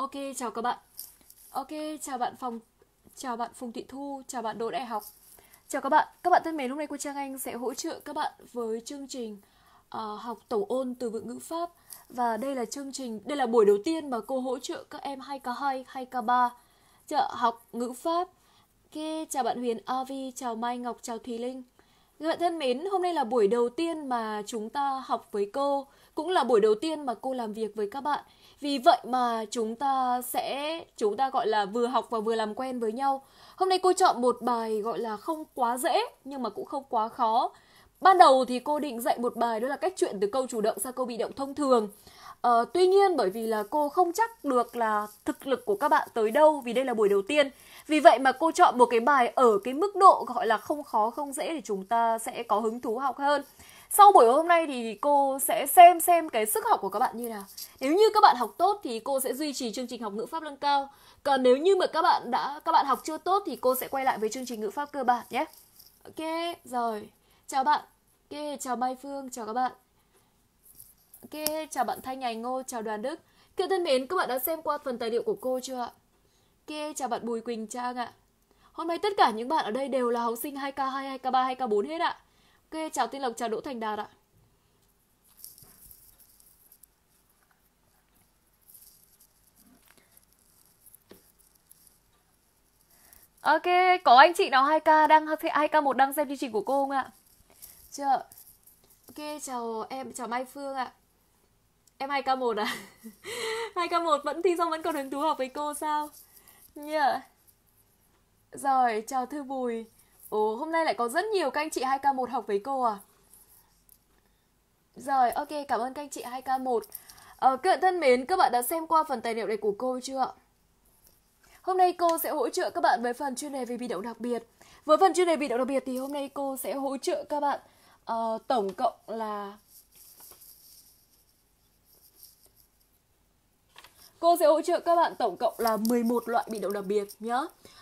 Ok, chào các bạn. Ok, chào bạn phòng chào bạn Phùng Thị Thu, chào bạn Đỗ Đại học. Chào các bạn, các bạn thân mến, hôm nay cô Trang Anh sẽ hỗ trợ các bạn với chương trình uh, học tổ ôn từ vựng ngữ pháp và đây là chương trình, đây là buổi đầu tiên mà cô hỗ trợ các em 2K2, 2K3 trợ học ngữ pháp. Ok, chào bạn Huyền Avi, chào Mai Ngọc, chào Thùy Linh. Các bạn thân mến, hôm nay là buổi đầu tiên mà chúng ta học với cô, cũng là buổi đầu tiên mà cô làm việc với các bạn vì vậy mà chúng ta sẽ chúng ta gọi là vừa học và vừa làm quen với nhau hôm nay cô chọn một bài gọi là không quá dễ nhưng mà cũng không quá khó ban đầu thì cô định dạy một bài đó là cách chuyển từ câu chủ động sang câu bị động thông thường à, tuy nhiên bởi vì là cô không chắc được là thực lực của các bạn tới đâu vì đây là buổi đầu tiên vì vậy mà cô chọn một cái bài ở cái mức độ gọi là không khó không dễ để chúng ta sẽ có hứng thú học hơn sau buổi hôm nay thì cô sẽ xem xem cái sức học của các bạn như nào nếu như các bạn học tốt thì cô sẽ duy trì chương trình học ngữ pháp nâng cao còn nếu như mà các bạn đã các bạn học chưa tốt thì cô sẽ quay lại với chương trình ngữ pháp cơ bản nhé ok rồi chào bạn ok chào mai phương chào các bạn ok chào bạn thanh ảnh ngô chào đoàn đức Thưa thân mến, các bạn đã xem qua phần tài liệu của cô chưa ạ? Ok, chào bạn Bùi Quỳnh Trang ạ. Hôm nay tất cả những bạn ở đây đều là học sinh 2K2, 2K3, 2K4 hết ạ. Ok, chào Tiên Lộc, chào Đỗ Thành Đạt ạ. Ok, có anh chị nào 2K đang 2K1 đang xem chương trình của cô không ạ? Chưa. Ok, chào em, chào Mai Phương ạ. Em 2K1 à? 2K1 vẫn thi xong vẫn còn hứng thú học với cô sao? Yeah. Rồi, chào Thư Bùi. Ồ, hôm nay lại có rất nhiều các anh chị 2K1 học với cô à. Rồi, ok, cảm ơn các anh chị 2K1. Ờ, các bạn thân mến, các bạn đã xem qua phần tài liệu này của cô chưa ạ? Hôm nay cô sẽ hỗ trợ các bạn với phần chuyên đề về bị động đặc biệt. Với phần chuyên đề bị động đặc biệt thì hôm nay cô sẽ hỗ trợ các bạn uh, tổng cộng là Cô sẽ hỗ trợ các bạn tổng cộng là 11 loại bị động đặc biệt nhé.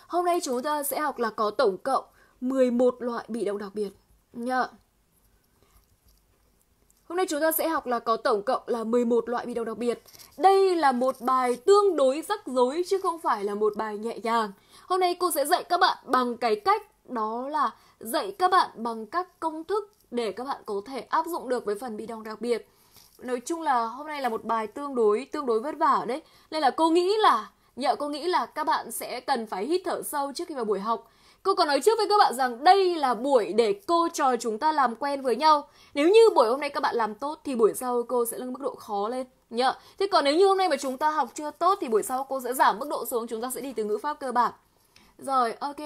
Hôm nay chúng ta sẽ học là có tổng cộng 11 loại bị động đặc biệt nhá. Hôm nay chúng ta sẽ học là có tổng cộng là 11 loại bị động đặc biệt. Đây là một bài tương đối rắc rối chứ không phải là một bài nhẹ nhàng. Hôm nay cô sẽ dạy các bạn bằng cái cách đó là dạy các bạn bằng các công thức để các bạn có thể áp dụng được với phần bị động đặc biệt. Nói chung là hôm nay là một bài tương đối tương đối vất vả đấy. Nên là cô nghĩ là nhờ cô nghĩ là các bạn sẽ cần phải hít thở sâu trước khi vào buổi học Cô còn nói trước với các bạn rằng đây là buổi để cô trò chúng ta làm quen với nhau. Nếu như buổi hôm nay các bạn làm tốt thì buổi sau cô sẽ nâng mức độ khó lên nhá. Thế còn nếu như hôm nay mà chúng ta học chưa tốt thì buổi sau cô sẽ giảm mức độ xuống, chúng ta sẽ đi từ ngữ pháp cơ bản. Rồi, ok.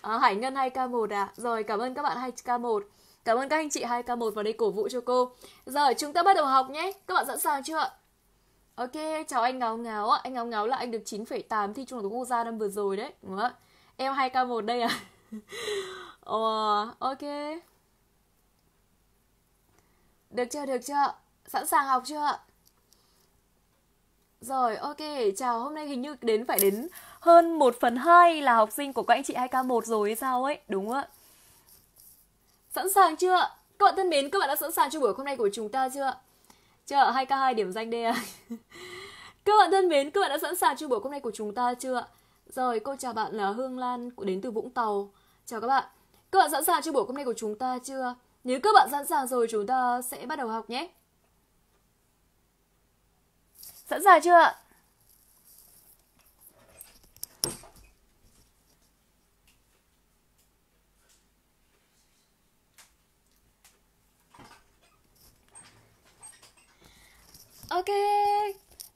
À, Hải Ngân 2K1 à. Rồi, cảm ơn các bạn 2K1. Cảm ơn các anh chị 2K1 vào đây cổ vũ cho cô. Rồi, chúng ta bắt đầu học nhé. Các bạn sẵn sàng chưa ạ? Ok, chào anh Ngáo Ngáo ạ. Anh Ngáo Ngáo là anh được 9,8 thi trung học quốc gia năm vừa rồi đấy, đúng không ạ? Em 2K1 đây à? Ồ, ờ, oh, ok Được chưa, được chưa? Sẵn sàng học chưa? Rồi, ok, chào hôm nay hình như đến phải đến hơn 1 phần 2 là học sinh của các anh chị 2K1 rồi sao ấy, đúng ạ Sẵn sàng chưa? Các bạn thân mến, các bạn đã sẵn sàng cho buổi hôm nay của chúng ta chưa? Chưa, 2K2 điểm danh đây à Các bạn thân mến, các bạn đã sẵn sàng cho buổi hôm nay của chúng ta chưa ạ? Rồi, cô chào bạn là Hương Lan đến từ Vũng Tàu. Chào các bạn. Các bạn sẵn sàng cho buổi hôm nay của chúng ta chưa? Nếu các bạn sẵn sàng rồi chúng ta sẽ bắt đầu học nhé. Sẵn sàng chưa ạ? Ok,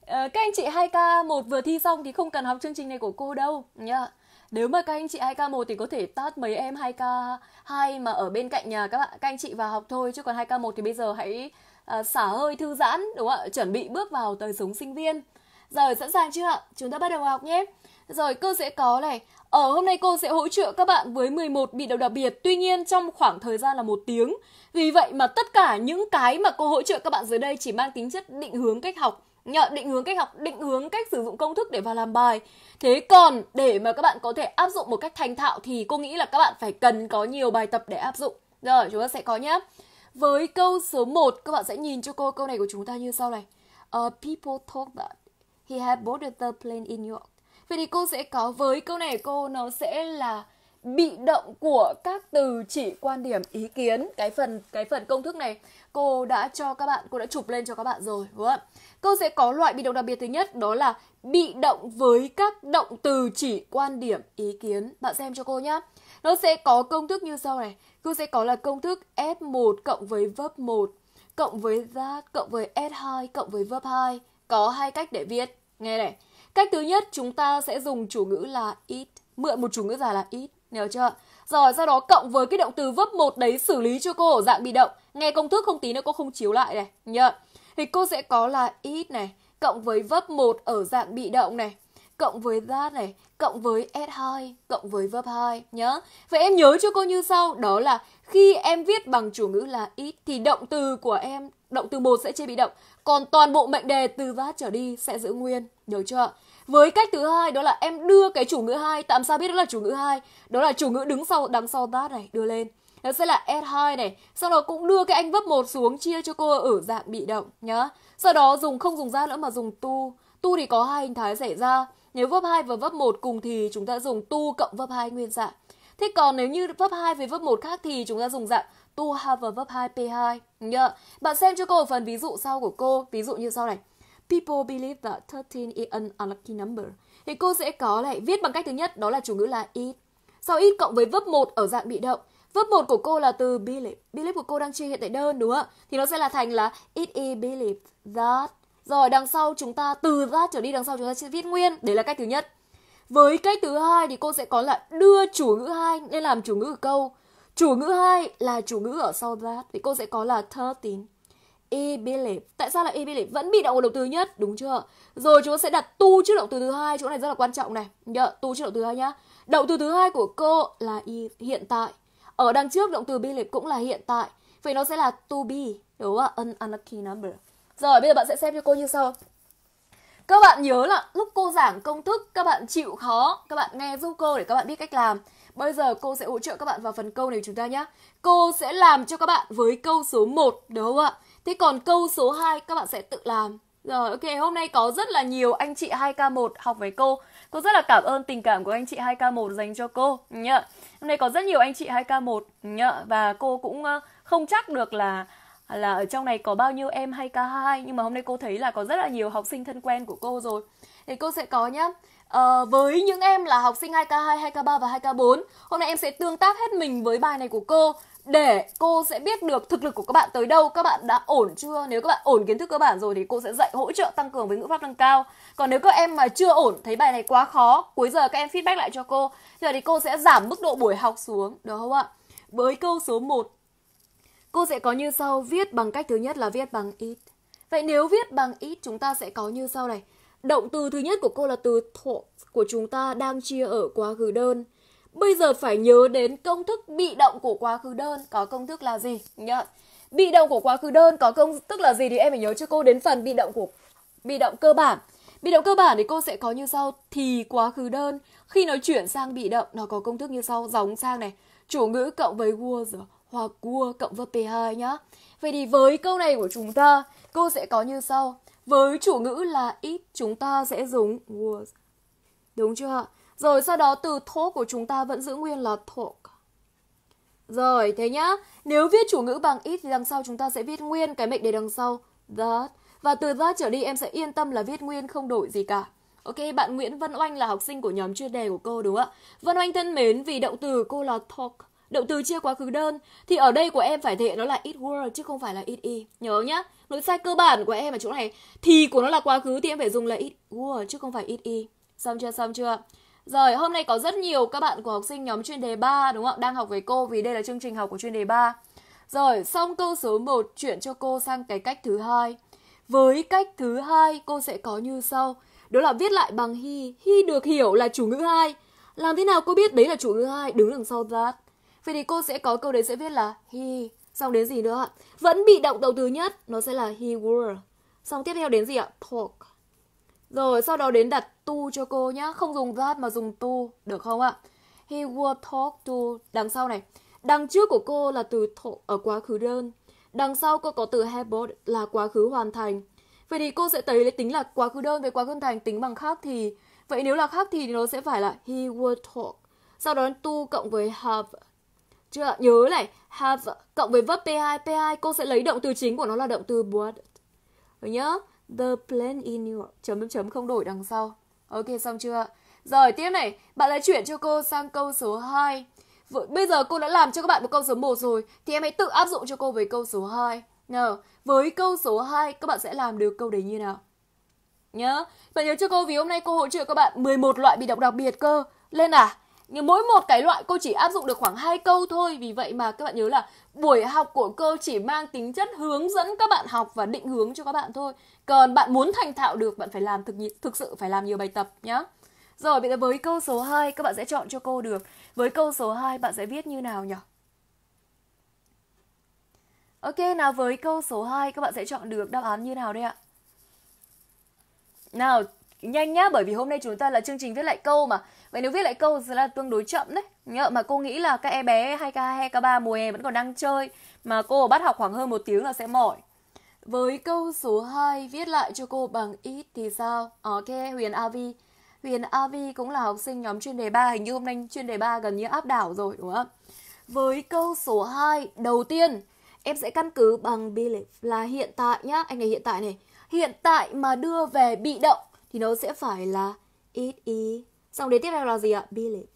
Ờ, các anh chị 2K1 vừa thi xong thì không cần học chương trình này của cô đâu nhá. Nếu mà các anh chị 2K1 thì có thể tát mấy em 2K2 mà ở bên cạnh nhà các bạn các anh chị vào học thôi chứ còn 2K1 thì bây giờ hãy à, xả hơi thư giãn đúng không ạ? Chuẩn bị bước vào đời sống sinh viên. Rồi sẵn sàng chưa ạ? Chúng ta bắt đầu học nhé. Rồi cô sẽ có này, ở ờ, hôm nay cô sẽ hỗ trợ các bạn với 11 bị đầu đặc biệt, tuy nhiên trong khoảng thời gian là một tiếng. Vì vậy mà tất cả những cái mà cô hỗ trợ các bạn dưới đây chỉ mang tính chất định hướng cách học nhờ định hướng cách học định hướng cách sử dụng công thức để vào làm bài thế còn để mà các bạn có thể áp dụng một cách thành thạo thì cô nghĩ là các bạn phải cần có nhiều bài tập để áp dụng rồi chúng ta sẽ có nhé với câu số 1 các bạn sẽ nhìn cho cô câu này của chúng ta như sau này uh, people talk that he had boarded the plane in New York vậy thì cô sẽ có với câu này cô nó sẽ là bị động của các từ chỉ quan điểm ý kiến cái phần cái phần công thức này cô đã cho các bạn cô đã chụp lên cho các bạn rồi đúng không cô sẽ có loại bị động đặc biệt thứ nhất đó là bị động với các động từ chỉ quan điểm ý kiến bạn xem cho cô nhá nó sẽ có công thức như sau này cô sẽ có là công thức f1 cộng với verb 1 cộng với that cộng với s2 cộng với verb 2 có hai cách để viết nghe này cách thứ nhất chúng ta sẽ dùng chủ ngữ là it mượn một chủ ngữ giả là it Hiểu chưa? Rồi sau đó cộng với cái động từ vấp một đấy xử lý cho cô ở dạng bị động. Nghe công thức không tí nữa cô không chiếu lại này. Nhớ. Thì cô sẽ có là ít này cộng với vấp một ở dạng bị động này cộng với that này cộng với s2 cộng với vấp 2 nhớ. Vậy em nhớ cho cô như sau, đó là khi em viết bằng chủ ngữ là ít thì động từ của em động từ một sẽ chia bị động, còn toàn bộ mệnh đề từ that trở đi sẽ giữ nguyên, nhớ chưa? với cách thứ hai đó là em đưa cái chủ ngữ hai tạm sao biết đó là chủ ngữ hai đó là chủ ngữ đứng sau đằng sau that này đưa lên nó sẽ là s 2 này sau đó cũng đưa cái anh vấp một xuống chia cho cô ở dạng bị động nhá sau đó dùng không dùng ra nữa mà dùng tu tu thì có hai hình thái xảy ra nếu vấp 2 và vấp 1 cùng thì chúng ta dùng tu cộng vấp 2 nguyên dạng thế còn nếu như vấp 2 với vấp 1 khác thì chúng ta dùng dạng tu have và vấp 2 p2 nhá bạn xem cho cô ở phần ví dụ sau của cô ví dụ như sau này People believe that 13 is an unlucky number. Thì cô sẽ có lại viết bằng cách thứ nhất đó là chủ ngữ là it. Sau it cộng với verb 1 ở dạng bị động. Verb 1 của cô là từ believe. Believe của cô đang chơi hiện tại đơn đúng không ạ? Thì nó sẽ là thành là it is believe that. Rồi đằng sau chúng ta từ that trở đi đằng sau chúng ta sẽ viết nguyên. Đấy là cách thứ nhất. Với cách thứ hai thì cô sẽ có là đưa chủ ngữ hai lên làm chủ ngữ ở câu. Chủ ngữ hai là chủ ngữ ở sau that thì cô sẽ có là 13 e-believe. Tại sao là e-believe? Vẫn bị động động từ nhất, đúng chưa? Rồi chúng ta sẽ đặt tu trước động từ thứ hai, chỗ này rất là quan trọng này. Nhớ tu trước động từ hai nhá. Động từ thứ hai của cô là hiện tại. Ở đằng trước động từ believe cũng là hiện tại. Vậy nó sẽ là to be, đúng không ạ? An unlucky number. Rồi bây giờ bạn sẽ xem cho cô như sau. Các bạn nhớ là lúc cô giảng công thức các bạn chịu khó, các bạn nghe giúp cô để các bạn biết cách làm. Bây giờ cô sẽ hỗ trợ các bạn vào phần câu này của chúng ta nhé. Cô sẽ làm cho các bạn với câu số 1, đúng không ạ? Thế còn câu số 2 các bạn sẽ tự làm. Rồi ok, hôm nay có rất là nhiều anh chị 2K1 học với cô. Cô rất là cảm ơn tình cảm của anh chị 2K1 dành cho cô nhá. Hôm nay có rất nhiều anh chị 2K1 nhá và cô cũng không chắc được là là ở trong này có bao nhiêu em 2K2 nhưng mà hôm nay cô thấy là có rất là nhiều học sinh thân quen của cô rồi. Thì cô sẽ có nhá. À, với những em là học sinh 2K2, 2K3 và 2K4, hôm nay em sẽ tương tác hết mình với bài này của cô để cô sẽ biết được thực lực của các bạn tới đâu, các bạn đã ổn chưa. Nếu các bạn ổn kiến thức cơ bản rồi thì cô sẽ dạy hỗ trợ tăng cường với ngữ pháp nâng cao. Còn nếu các em mà chưa ổn, thấy bài này quá khó, cuối giờ các em feedback lại cho cô. Giờ thì cô sẽ giảm mức độ buổi học xuống, được không ạ? Với câu số 1, cô sẽ có như sau viết bằng cách thứ nhất là viết bằng ít. Vậy nếu viết bằng ít chúng ta sẽ có như sau này. Động từ thứ nhất của cô là từ thọ của chúng ta đang chia ở quá khứ đơn. Bây giờ phải nhớ đến công thức bị động của quá khứ đơn có công thức là gì nhá. Bị động của quá khứ đơn có công thức là gì thì em phải nhớ cho cô đến phần bị động của bị động cơ bản. Bị động cơ bản thì cô sẽ có như sau thì quá khứ đơn khi nó chuyển sang bị động nó có công thức như sau giống sang này chủ ngữ cộng với was hoặc cua cộng với P2 nhá. Vậy thì với câu này của chúng ta, cô sẽ có như sau. Với chủ ngữ là ít, chúng ta sẽ dùng was. Đúng chưa ạ? Rồi sau đó từ talk của chúng ta vẫn giữ nguyên là talk. Rồi, thế nhá. Nếu viết chủ ngữ bằng ít thì đằng sau chúng ta sẽ viết nguyên cái mệnh đề đằng sau that. Và từ that trở đi em sẽ yên tâm là viết nguyên không đổi gì cả. Ok, bạn Nguyễn Văn Oanh là học sinh của nhóm chuyên đề của cô đúng không ạ? Văn Oanh thân mến, vì động từ cô là talk, động từ chia quá khứ đơn thì ở đây của em phải thể nó là it were chứ không phải là it is Nhớ nhá. lỗi sai cơ bản của em ở chỗ này thì của nó là quá khứ thì em phải dùng là it were chứ không phải it is Xong chưa? Xong chưa? Rồi, hôm nay có rất nhiều các bạn của học sinh nhóm chuyên đề 3 đúng không? Đang học với cô vì đây là chương trình học của chuyên đề 3. Rồi, xong câu số 1 chuyển cho cô sang cái cách thứ hai. Với cách thứ hai cô sẽ có như sau, đó là viết lại bằng hi hi được hiểu là chủ ngữ hai. Làm thế nào cô biết đấy là chủ ngữ hai đứng đằng sau that? Vậy thì cô sẽ có câu đấy sẽ viết là he. Xong đến gì nữa ạ? Vẫn bị động động từ nhất, nó sẽ là he were. Xong tiếp theo đến gì ạ? Talk. Rồi sau đó đến đặt tu cho cô nhá Không dùng that mà dùng tu Được không ạ? He would talk to Đằng sau này Đằng trước của cô là từ thổ ở quá khứ đơn Đằng sau cô có từ habit là quá khứ hoàn thành Vậy thì cô sẽ thấy tính là quá khứ đơn với quá khứ hoàn thành tính bằng khác thì Vậy nếu là khác thì nó sẽ phải là he would talk Sau đó tu cộng với have chưa nhớ này have cộng với verb P2 P2 cô sẽ lấy động từ chính của nó là động từ would được nhớ the plane in your chấm chấm không đổi đằng sau Ok xong chưa? Rồi tiếp này, bạn đã chuyển cho cô sang câu số 2. Bây giờ cô đã làm cho các bạn một câu số 1 rồi thì em hãy tự áp dụng cho cô với câu số 2. Nào, với câu số 2 các bạn sẽ làm được câu đấy như nào? Nhớ, bạn nhớ cho cô vì hôm nay cô hỗ trợ các bạn 11 loại bị động đặc biệt cơ. Lên à? Nhưng mỗi một cái loại cô chỉ áp dụng được khoảng hai câu thôi Vì vậy mà các bạn nhớ là buổi học của cô chỉ mang tính chất hướng dẫn các bạn học và định hướng cho các bạn thôi còn bạn muốn thành thạo được bạn phải làm thực thực sự phải làm nhiều bài tập nhá. Rồi bây giờ với câu số 2 các bạn sẽ chọn cho cô được. Với câu số 2 bạn sẽ viết như nào nhỉ? Ok, nào với câu số 2 các bạn sẽ chọn được đáp án như nào đây ạ? Nào, nhanh nhá bởi vì hôm nay chúng ta là chương trình viết lại câu mà. Vậy nếu viết lại câu sẽ là tương đối chậm đấy. Nhờ mà cô nghĩ là các em bé 2K2, K3 mùa hè vẫn còn đang chơi mà cô bắt học khoảng hơn một tiếng là sẽ mỏi. Với câu số 2 viết lại cho cô bằng ít thì sao? Ok, Huyền Avi. Huyền Avi cũng là học sinh nhóm chuyên đề 3, hình như hôm nay chuyên đề 3 gần như áp đảo rồi đúng không? Với câu số 2 đầu tiên, em sẽ căn cứ bằng believe là hiện tại nhá, anh này hiện tại này. Hiện tại mà đưa về bị động thì nó sẽ phải là it is. Xong đến tiếp theo là gì ạ? Believe.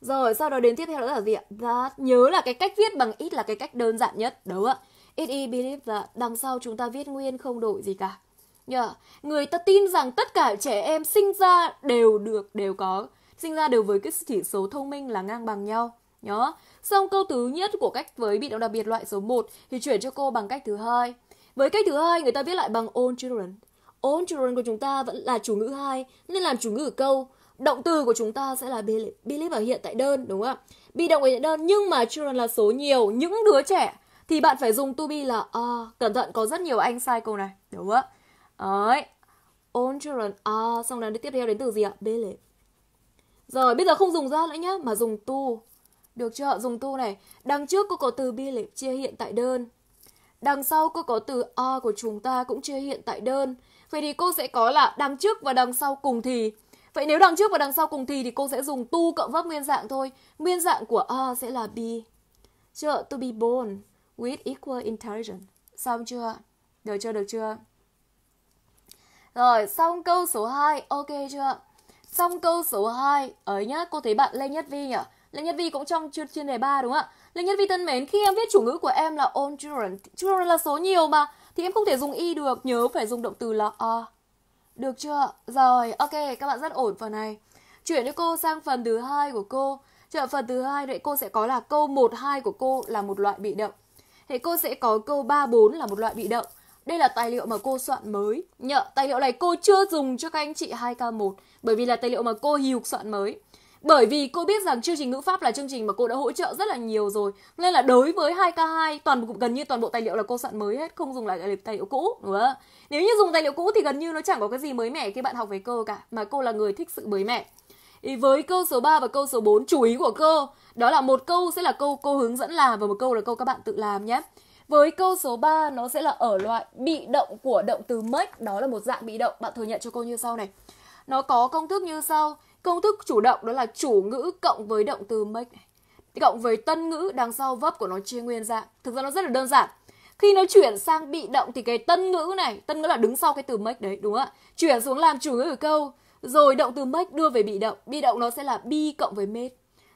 Rồi sau đó đến tiếp theo là gì ạ? That. Nhớ là cái cách viết bằng ít là cái cách đơn giản nhất, đúng không ạ? It I believe that đằng sau chúng ta viết nguyên không đổi gì cả. Yeah. Người ta tin rằng tất cả trẻ em sinh ra đều được, đều có, sinh ra đều với cái chỉ số thông minh là ngang bằng nhau. Nhớ. Xong câu thứ nhất của cách với bị động đặc biệt loại số 1 thì chuyển cho cô bằng cách thứ hai. Với cách thứ hai người ta viết lại bằng all children. All children của chúng ta vẫn là chủ ngữ hai nên làm chủ ngữ câu. Động từ của chúng ta sẽ là believe, believe ở hiện tại đơn đúng không ạ? Bị động ở hiện tại đơn nhưng mà children là số nhiều, những đứa trẻ thì bạn phải dùng to be là are. Ờ, cẩn thận có rất nhiều anh sai câu này. Đúng ạ. Đấy. Own children are. Xong rồi tiếp theo đến từ gì ạ? Believe. Rồi bây giờ không dùng ra nữa nhá. Mà dùng to. Được chưa? Dùng to này. Đằng trước cô có từ believe chia hiện tại đơn. Đằng sau cô có từ are của chúng ta cũng chia hiện tại đơn. Vậy thì cô sẽ có là đằng trước và đằng sau cùng thì. Vậy nếu đằng trước và đằng sau cùng thì thì cô sẽ dùng to cộng vấp nguyên dạng thôi. Nguyên dạng của a sẽ là be. Chưa, to be born with equal intelligence. Xong chưa? Được chưa, được chưa? Rồi, xong câu số 2, ok chưa? Xong câu số 2, ở nhá, cô thấy bạn Lê Nhất Vi nhỉ? Lê Nhất Vi cũng trong chuyên đề 3 đúng không ạ? Lê Nhất Vi thân mến, khi em viết chủ ngữ của em là on children, children là số nhiều mà, thì em không thể dùng y được, nhớ phải dùng động từ là are. Được chưa? Rồi, ok, các bạn rất ổn phần này. Chuyển cho cô sang phần thứ hai của cô. Chợ phần thứ hai đấy cô sẽ có là câu 1 2 của cô là một loại bị động. Thế cô sẽ có câu 34 là một loại bị động. Đây là tài liệu mà cô soạn mới. Nhờ, tài liệu này cô chưa dùng cho các anh chị 2K1 bởi vì là tài liệu mà cô hiục soạn mới. Bởi vì cô biết rằng chương trình ngữ pháp là chương trình mà cô đã hỗ trợ rất là nhiều rồi. Nên là đối với 2K2, toàn bộ gần như toàn bộ tài liệu là cô soạn mới hết, không dùng lại tài liệu cũ. Đúng không? Nếu như dùng tài liệu cũ thì gần như nó chẳng có cái gì mới mẻ khi bạn học với cô cả, mà cô là người thích sự mới mẻ. với câu số 3 và câu số 4, chú ý của cô đó là một câu sẽ là câu cô hướng dẫn làm và một câu là câu các bạn tự làm nhé. Với câu số 3 nó sẽ là ở loại bị động của động từ make, đó là một dạng bị động. Bạn thừa nhận cho cô như sau này. Nó có công thức như sau. Công thức chủ động đó là chủ ngữ cộng với động từ make này. Cộng với tân ngữ đằng sau vấp của nó chia nguyên dạng. Thực ra nó rất là đơn giản. Khi nó chuyển sang bị động thì cái tân ngữ này, tân ngữ là đứng sau cái từ make đấy, đúng không ạ? Chuyển xuống làm chủ ngữ ở câu, rồi động từ make đưa về bị động. Bị động nó sẽ là be cộng với made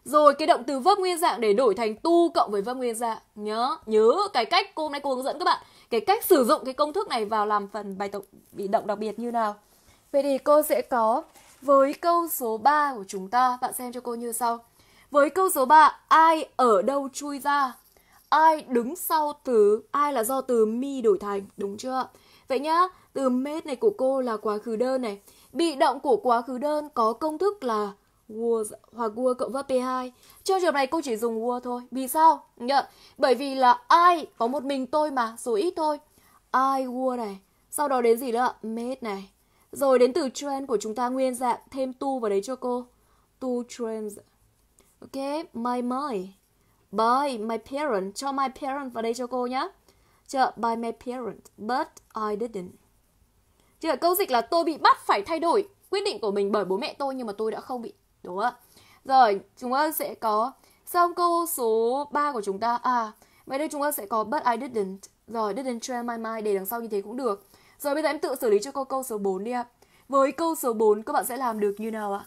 rồi cái động từ verb nguyên dạng để đổi thành tu cộng với verb nguyên dạng. Nhớ, nhớ cái cách cô hôm nay cô hướng dẫn các bạn. Cái cách sử dụng cái công thức này vào làm phần bài tập bị động đặc biệt như nào. Vậy thì cô sẽ có với câu số 3 của chúng ta, bạn xem cho cô như sau. Với câu số 3, ai ở đâu chui ra? Ai đứng sau từ, ai là do từ mi đổi thành, đúng chưa? Vậy nhá, từ made này của cô là quá khứ đơn này. Bị động của quá khứ đơn có công thức là Word hoặc Word cộng verb P2. Trong trường này cô chỉ dùng Word thôi. Vì sao? Nhờ. Bởi vì là I có một mình tôi mà, số ít thôi. I Word này. Sau đó đến gì nữa? Made này. Rồi đến từ trend của chúng ta nguyên dạng thêm to vào đấy cho cô. To trends. Ok, my my. By my parent. Cho my parent vào đây cho cô nhá Chờ by my parent, but I didn't. Chứ câu dịch là tôi bị bắt phải thay đổi quyết định của mình bởi bố mẹ tôi nhưng mà tôi đã không bị đúng không rồi chúng ta sẽ có xong câu số 3 của chúng ta à vậy đây chúng ta sẽ có but I didn't rồi didn't change my mind để đằng sau như thế cũng được rồi bây giờ em tự xử lý cho câu câu số 4 đi ạ với câu số 4 các bạn sẽ làm được như nào ạ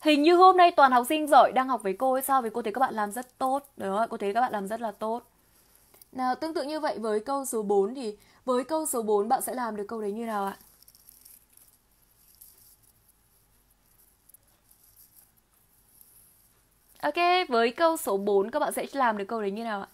Hình như hôm nay toàn học sinh giỏi đang học với cô hay sao? Vì cô thấy các bạn làm rất tốt. Đúng không cô thấy các bạn làm rất là tốt. Nào, tương tự như vậy với câu số 4 thì với câu số 4 bạn sẽ làm được câu đấy như nào ạ? Ok, với câu số 4 các bạn sẽ làm được câu đấy như nào ạ?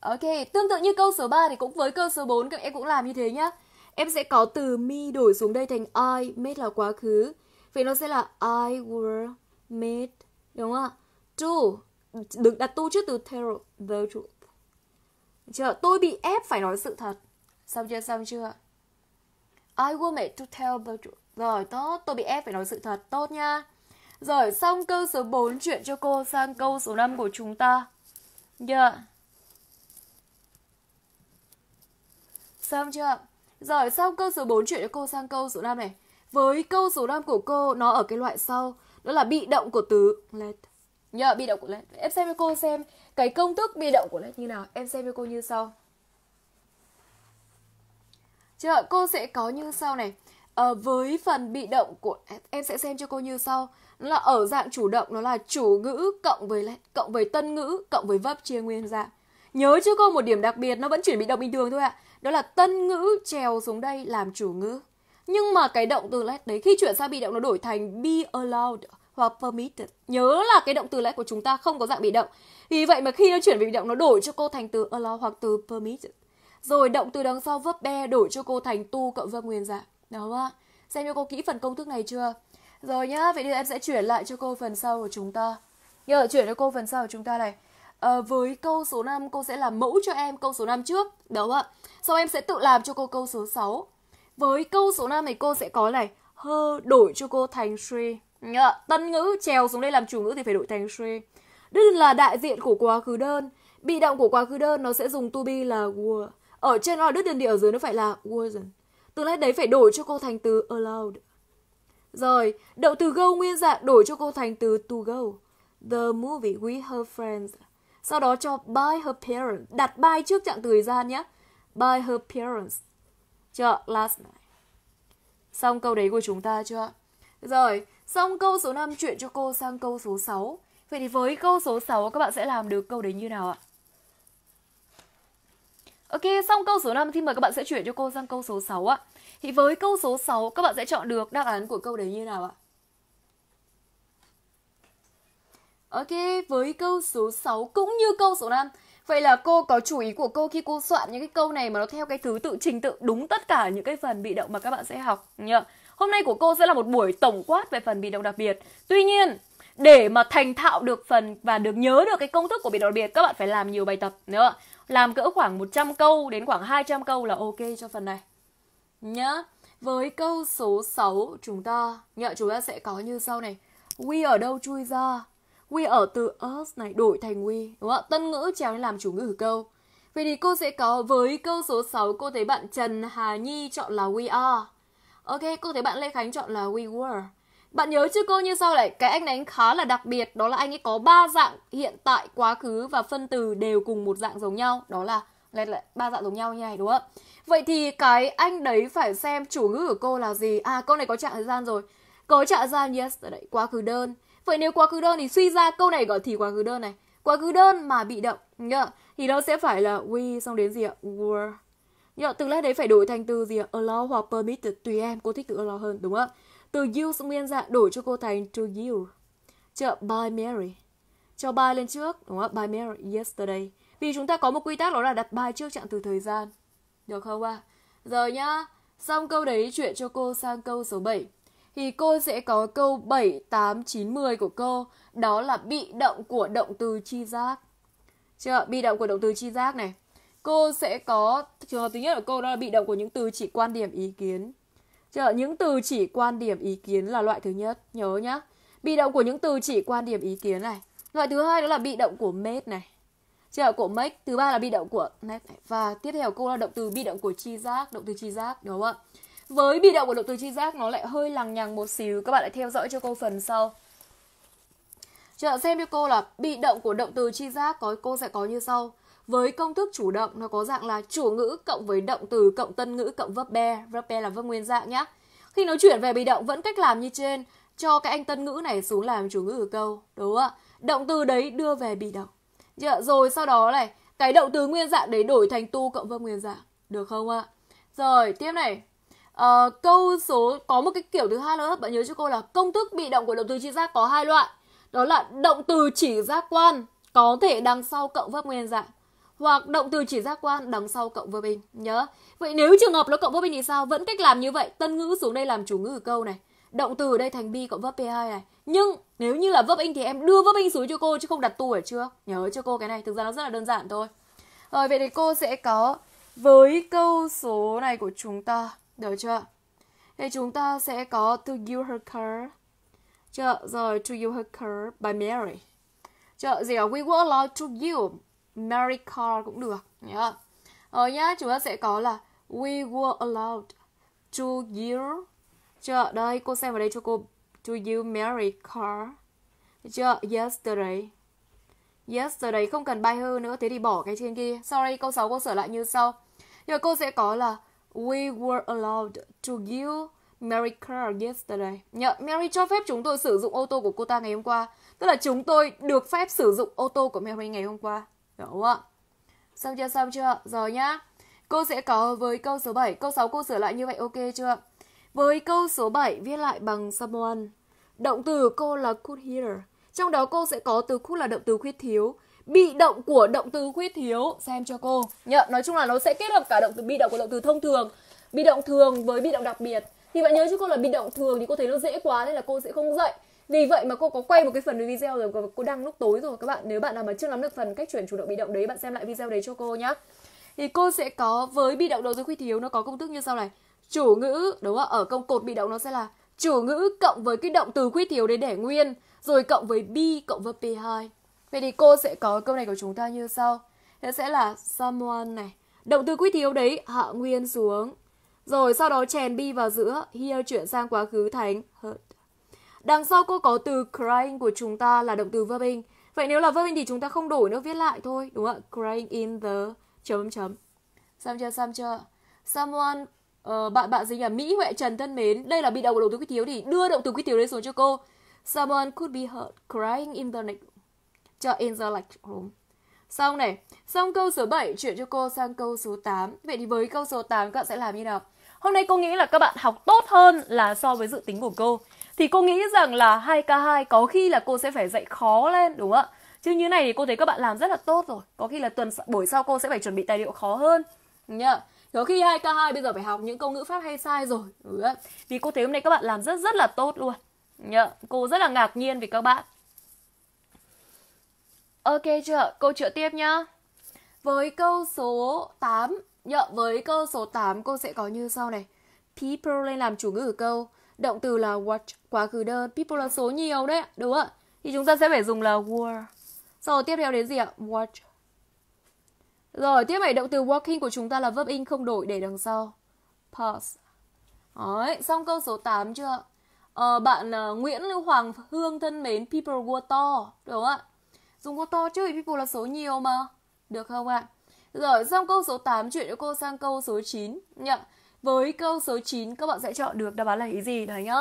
Ok, tương tự như câu số 3 thì cũng với câu số 4 các em cũng làm như thế nhá. Em sẽ có từ me đổi xuống đây thành I, made là quá khứ. Vậy nó sẽ là I were made, đúng không ạ? To, được đặt to trước từ tell the truth. Được chưa? Tôi bị ép phải nói sự thật. Xong chưa? Xong chưa? I were made to tell the truth. Rồi, tốt, tôi bị ép phải nói sự thật. Tốt nha. Rồi xong câu số 4 chuyện cho cô sang câu số 5 của chúng ta. Yeah. Dạ. Xong chưa? Rồi xong câu số 4 chuyện cho cô sang câu số 5 này. Với câu số 5 của cô nó ở cái loại sau, đó là bị động của từ let. Nhờ dạ, yeah, bị động của let. Em xem cho cô xem cái công thức bị động của let như nào. Em xem cho cô như sau. Chưa, dạ, cô sẽ có như sau này. À, với phần bị động của em sẽ xem cho cô như sau là ở dạng chủ động nó là chủ ngữ cộng với cộng với tân ngữ cộng với vấp chia nguyên dạng nhớ chưa cô một điểm đặc biệt nó vẫn chuyển bị động bình thường thôi ạ à. đó là tân ngữ trèo xuống đây làm chủ ngữ nhưng mà cái động từ let đấy khi chuyển sang bị động nó đổi thành be allowed hoặc permitted nhớ là cái động từ let của chúng ta không có dạng bị động vì vậy mà khi nó chuyển bị động nó đổi cho cô thành từ allow hoặc từ permitted rồi động từ đằng sau verb be đổi cho cô thành tu cộng verb nguyên dạng đó ạ xem cho cô kỹ phần công thức này chưa rồi nhá, vậy thì em sẽ chuyển lại cho cô phần sau của chúng ta. Nhờ chuyển cho cô phần sau của chúng ta này. À, với câu số 5 cô sẽ làm mẫu cho em câu số 5 trước, đúng không ạ? Sau em sẽ tự làm cho cô câu số 6. Với câu số 5 này cô sẽ có này, hơ đổi cho cô thành suy. Nhờ, tân ngữ trèo xuống đây làm chủ ngữ thì phải đổi thành suy. Đơn là đại diện của quá khứ đơn. Bị động của quá khứ đơn nó sẽ dùng to be là were. Ở trên nó là đứt đơn địa ở dưới nó phải là wasn't. Từ nãy đấy phải đổi cho cô thành từ allowed. Rồi, đậu từ go nguyên dạng đổi cho cô thành từ to go. The movie with her friends. Sau đó cho by her parents. Đặt by trước trạng từ gian nhé. By her parents. Chưa? Last night. Xong câu đấy của chúng ta chưa? Rồi, xong câu số 5 chuyển cho cô sang câu số 6. Vậy thì với câu số 6 các bạn sẽ làm được câu đấy như nào ạ? Ok, xong câu số 5 thì mời các bạn sẽ chuyển cho cô sang câu số 6 ạ. Thì với câu số 6 các bạn sẽ chọn được đáp án của câu đấy như nào ạ? Ok, với câu số 6 cũng như câu số 5 Vậy là cô có chú ý của cô khi cô soạn những cái câu này mà nó theo cái thứ tự trình tự đúng tất cả những cái phần bị động mà các bạn sẽ học nhá. Hôm nay của cô sẽ là một buổi tổng quát về phần bị động đặc biệt. Tuy nhiên, để mà thành thạo được phần và được nhớ được cái công thức của bị động đặc biệt các bạn phải làm nhiều bài tập nữa làm cỡ khoảng 100 câu đến khoảng 200 câu là ok cho phần này. Nhá. Với câu số 6 chúng ta nhớ chúng ta sẽ có như sau này. We ở đâu chui ra? We ở từ us này đổi thành we, đúng không ạ? Tân ngữ trèo lên làm chủ ngữ câu. Vậy thì cô sẽ có với câu số 6 cô thấy bạn Trần Hà Nhi chọn là we are. Ok, cô thấy bạn Lê Khánh chọn là we were. Bạn nhớ chưa cô như sau này, cái anh này khá là đặc biệt, đó là anh ấy có ba dạng hiện tại, quá khứ và phân từ đều cùng một dạng giống nhau, đó là lại lại ba dạng giống nhau như này đúng không Vậy thì cái anh đấy phải xem chủ ngữ của cô là gì? À câu này có trạng thời gian rồi. Có trạng thời gian yes đấy, quá khứ đơn. Vậy nếu quá khứ đơn thì suy ra câu này gọi thì quá khứ đơn này. Quá khứ đơn mà bị động, nhá. Thì nó sẽ phải là we xong đến gì ạ? Were. Nhá, từ lẽ đấy phải đổi thành từ gì ạ? Allow hoặc permit tùy em, cô thích từ allow hơn đúng không từ use nguyên dạng đổi cho cô thành to you. Chợ by Mary. Cho by lên trước, đúng không? By Mary yesterday. Vì chúng ta có một quy tắc đó là đặt by trước trạng từ thời gian. Được không ạ? À? Giờ nhá, xong câu đấy chuyển cho cô sang câu số 7. Thì cô sẽ có câu 7, 8, 9, 10 của cô. Đó là bị động của động từ chi giác. Chưa? Bị động của động từ chi giác này. Cô sẽ có trường hợp thứ nhất của cô đó là bị động của những từ chỉ quan điểm ý kiến Chờ những từ chỉ quan điểm ý kiến là loại thứ nhất, nhớ nhá. Bị động của những từ chỉ quan điểm ý kiến này. Loại thứ hai đó là bị động của made này. Chờ của make, thứ ba là bị động của này. và tiếp theo cô là động từ bị động của chi giác, động từ chi giác đúng không ạ? Với bị động của động từ chi giác nó lại hơi lằng nhằng một xíu, các bạn lại theo dõi cho cô phần sau. Chờ xem cho cô là bị động của động từ chi giác có cô sẽ có như sau với công thức chủ động nó có dạng là chủ ngữ cộng với động từ cộng tân ngữ cộng verb be verb be là verb nguyên dạng nhá khi nó chuyển về bị động vẫn cách làm như trên cho cái anh tân ngữ này xuống làm chủ ngữ ở câu đúng không ạ động từ đấy đưa về bị động dạ, rồi sau đó này cái động từ nguyên dạng đấy đổi thành tu cộng verb nguyên dạng được không ạ rồi tiếp này à, câu số có một cái kiểu thứ hai nữa bạn nhớ cho cô là công thức bị động của động từ chỉ giác có hai loại đó là động từ chỉ giác quan có thể đằng sau cộng verb nguyên dạng hoặc động từ chỉ giác quan đằng sau cộng verb in nhớ. Vậy nếu trường hợp nó cộng verb in thì sao? Vẫn cách làm như vậy, tân ngữ xuống đây làm chủ ngữ ở câu này. Động từ ở đây thành be cộng verb P2 này. Nhưng nếu như là verb in thì em đưa verb in xuống cho cô chứ không đặt tu ở chưa Nhớ cho cô cái này, thực ra nó rất là đơn giản thôi. Rồi vậy thì cô sẽ có với câu số này của chúng ta, được chưa? Thì chúng ta sẽ có to give her car. Chưa? Rồi to give her car by Mary. Chưa? Gì đó? We were allowed to give Mary Car cũng được nhá. Ờ nhá, chúng ta sẽ có là we were allowed to you. Chưa? Đây, cô xem vào đây cho cô to you Mary Car. Chưa? Yesterday. Yesterday không cần by her nữa, thế thì bỏ cái trên kia. Sorry, câu 6 cô sửa lại như sau. Giờ cô sẽ có là we were allowed to you Mary Car yesterday. Nhờ, Mary cho phép chúng tôi sử dụng ô tô của cô ta ngày hôm qua. Tức là chúng tôi được phép sử dụng ô tô của Mary ngày hôm qua không ạ. Xong chưa, xong chưa? Rồi nhá. Cô sẽ có với câu số 7, câu 6 cô sửa lại như vậy ok chưa? Với câu số 7 viết lại bằng someone. Động từ cô là could hear. Trong đó cô sẽ có từ could là động từ khuyết thiếu. Bị động của động từ khuyết thiếu xem cho cô. nhận nói chung là nó sẽ kết hợp cả động từ bị động của động từ thông thường, bị động thường với bị động đặc biệt. Thì bạn nhớ cho cô là bị động thường thì cô thấy nó dễ quá nên là cô sẽ không dạy vì vậy mà cô có quay một cái phần video rồi cô đăng lúc tối rồi các bạn nếu bạn nào mà chưa nắm được phần cách chuyển chủ động bị động đấy bạn xem lại video đấy cho cô nhá thì cô sẽ có với bị động đầu dưới khuyết thiếu nó có công thức như sau này chủ ngữ đúng không ở công cột bị động nó sẽ là chủ ngữ cộng với cái động từ khuyết thiếu đấy để nguyên rồi cộng với be cộng với be hai vậy thì cô sẽ có câu này của chúng ta như sau nó sẽ là someone này động từ khuyết thiếu đấy hạ nguyên xuống rồi sau đó chèn be vào giữa here chuyển sang quá khứ thành hurt Đằng sau cô có từ crying của chúng ta là động từ verbing Vậy nếu là verbing thì chúng ta không đổi nó viết lại thôi, đúng không ạ? Crying in the chấm chấm. Xong chưa? Xong chưa? Someone uh, bạn bạn gì nhỉ? Mỹ Huệ Trần thân mến, đây là bị động của động từ quyết thiếu thì đưa động từ quyết thiếu lên xuống cho cô. Someone could be hurt crying in the night. Cho in the like room. Xong này, xong câu số 7 chuyển cho cô sang câu số 8. Vậy thì với câu số 8 các bạn sẽ làm như nào? Hôm nay cô nghĩ là các bạn học tốt hơn là so với dự tính của cô thì cô nghĩ rằng là 2K2 có khi là cô sẽ phải dạy khó lên đúng không ạ? Chứ như này thì cô thấy các bạn làm rất là tốt rồi. Có khi là tuần buổi sau cô sẽ phải chuẩn bị tài liệu khó hơn. Nhá. Có khi 2K2 bây giờ phải học những câu ngữ pháp hay sai rồi. Đúng Vì cô thấy hôm nay các bạn làm rất rất là tốt luôn. Nhá. Cô rất là ngạc nhiên vì các bạn. Ok chưa? cô chữa tiếp nhá. Với câu số 8, nhá, với câu số 8 cô sẽ có như sau này. People lên làm chủ ngữ của câu. Động từ là watch quá khứ đơn, people là số nhiều đấy, đúng ạ. Thì chúng ta sẽ phải dùng là were. Rồi tiếp theo đến gì ạ? Watch. Rồi tiếp này động từ walking của chúng ta là verb in không đổi để đằng sau. Pause. Đấy, xong câu số 8 chưa? Ờ, bạn uh, Nguyễn Lưu Hoàng Hương thân mến, people were to, đúng không ạ? Dùng were to chứ, people là số nhiều mà. Được không ạ? Rồi, xong câu số 8 chuyển cho cô sang câu số 9 nhá. Với câu số 9 các bạn sẽ chọn được đáp án là ý gì đấy nhá.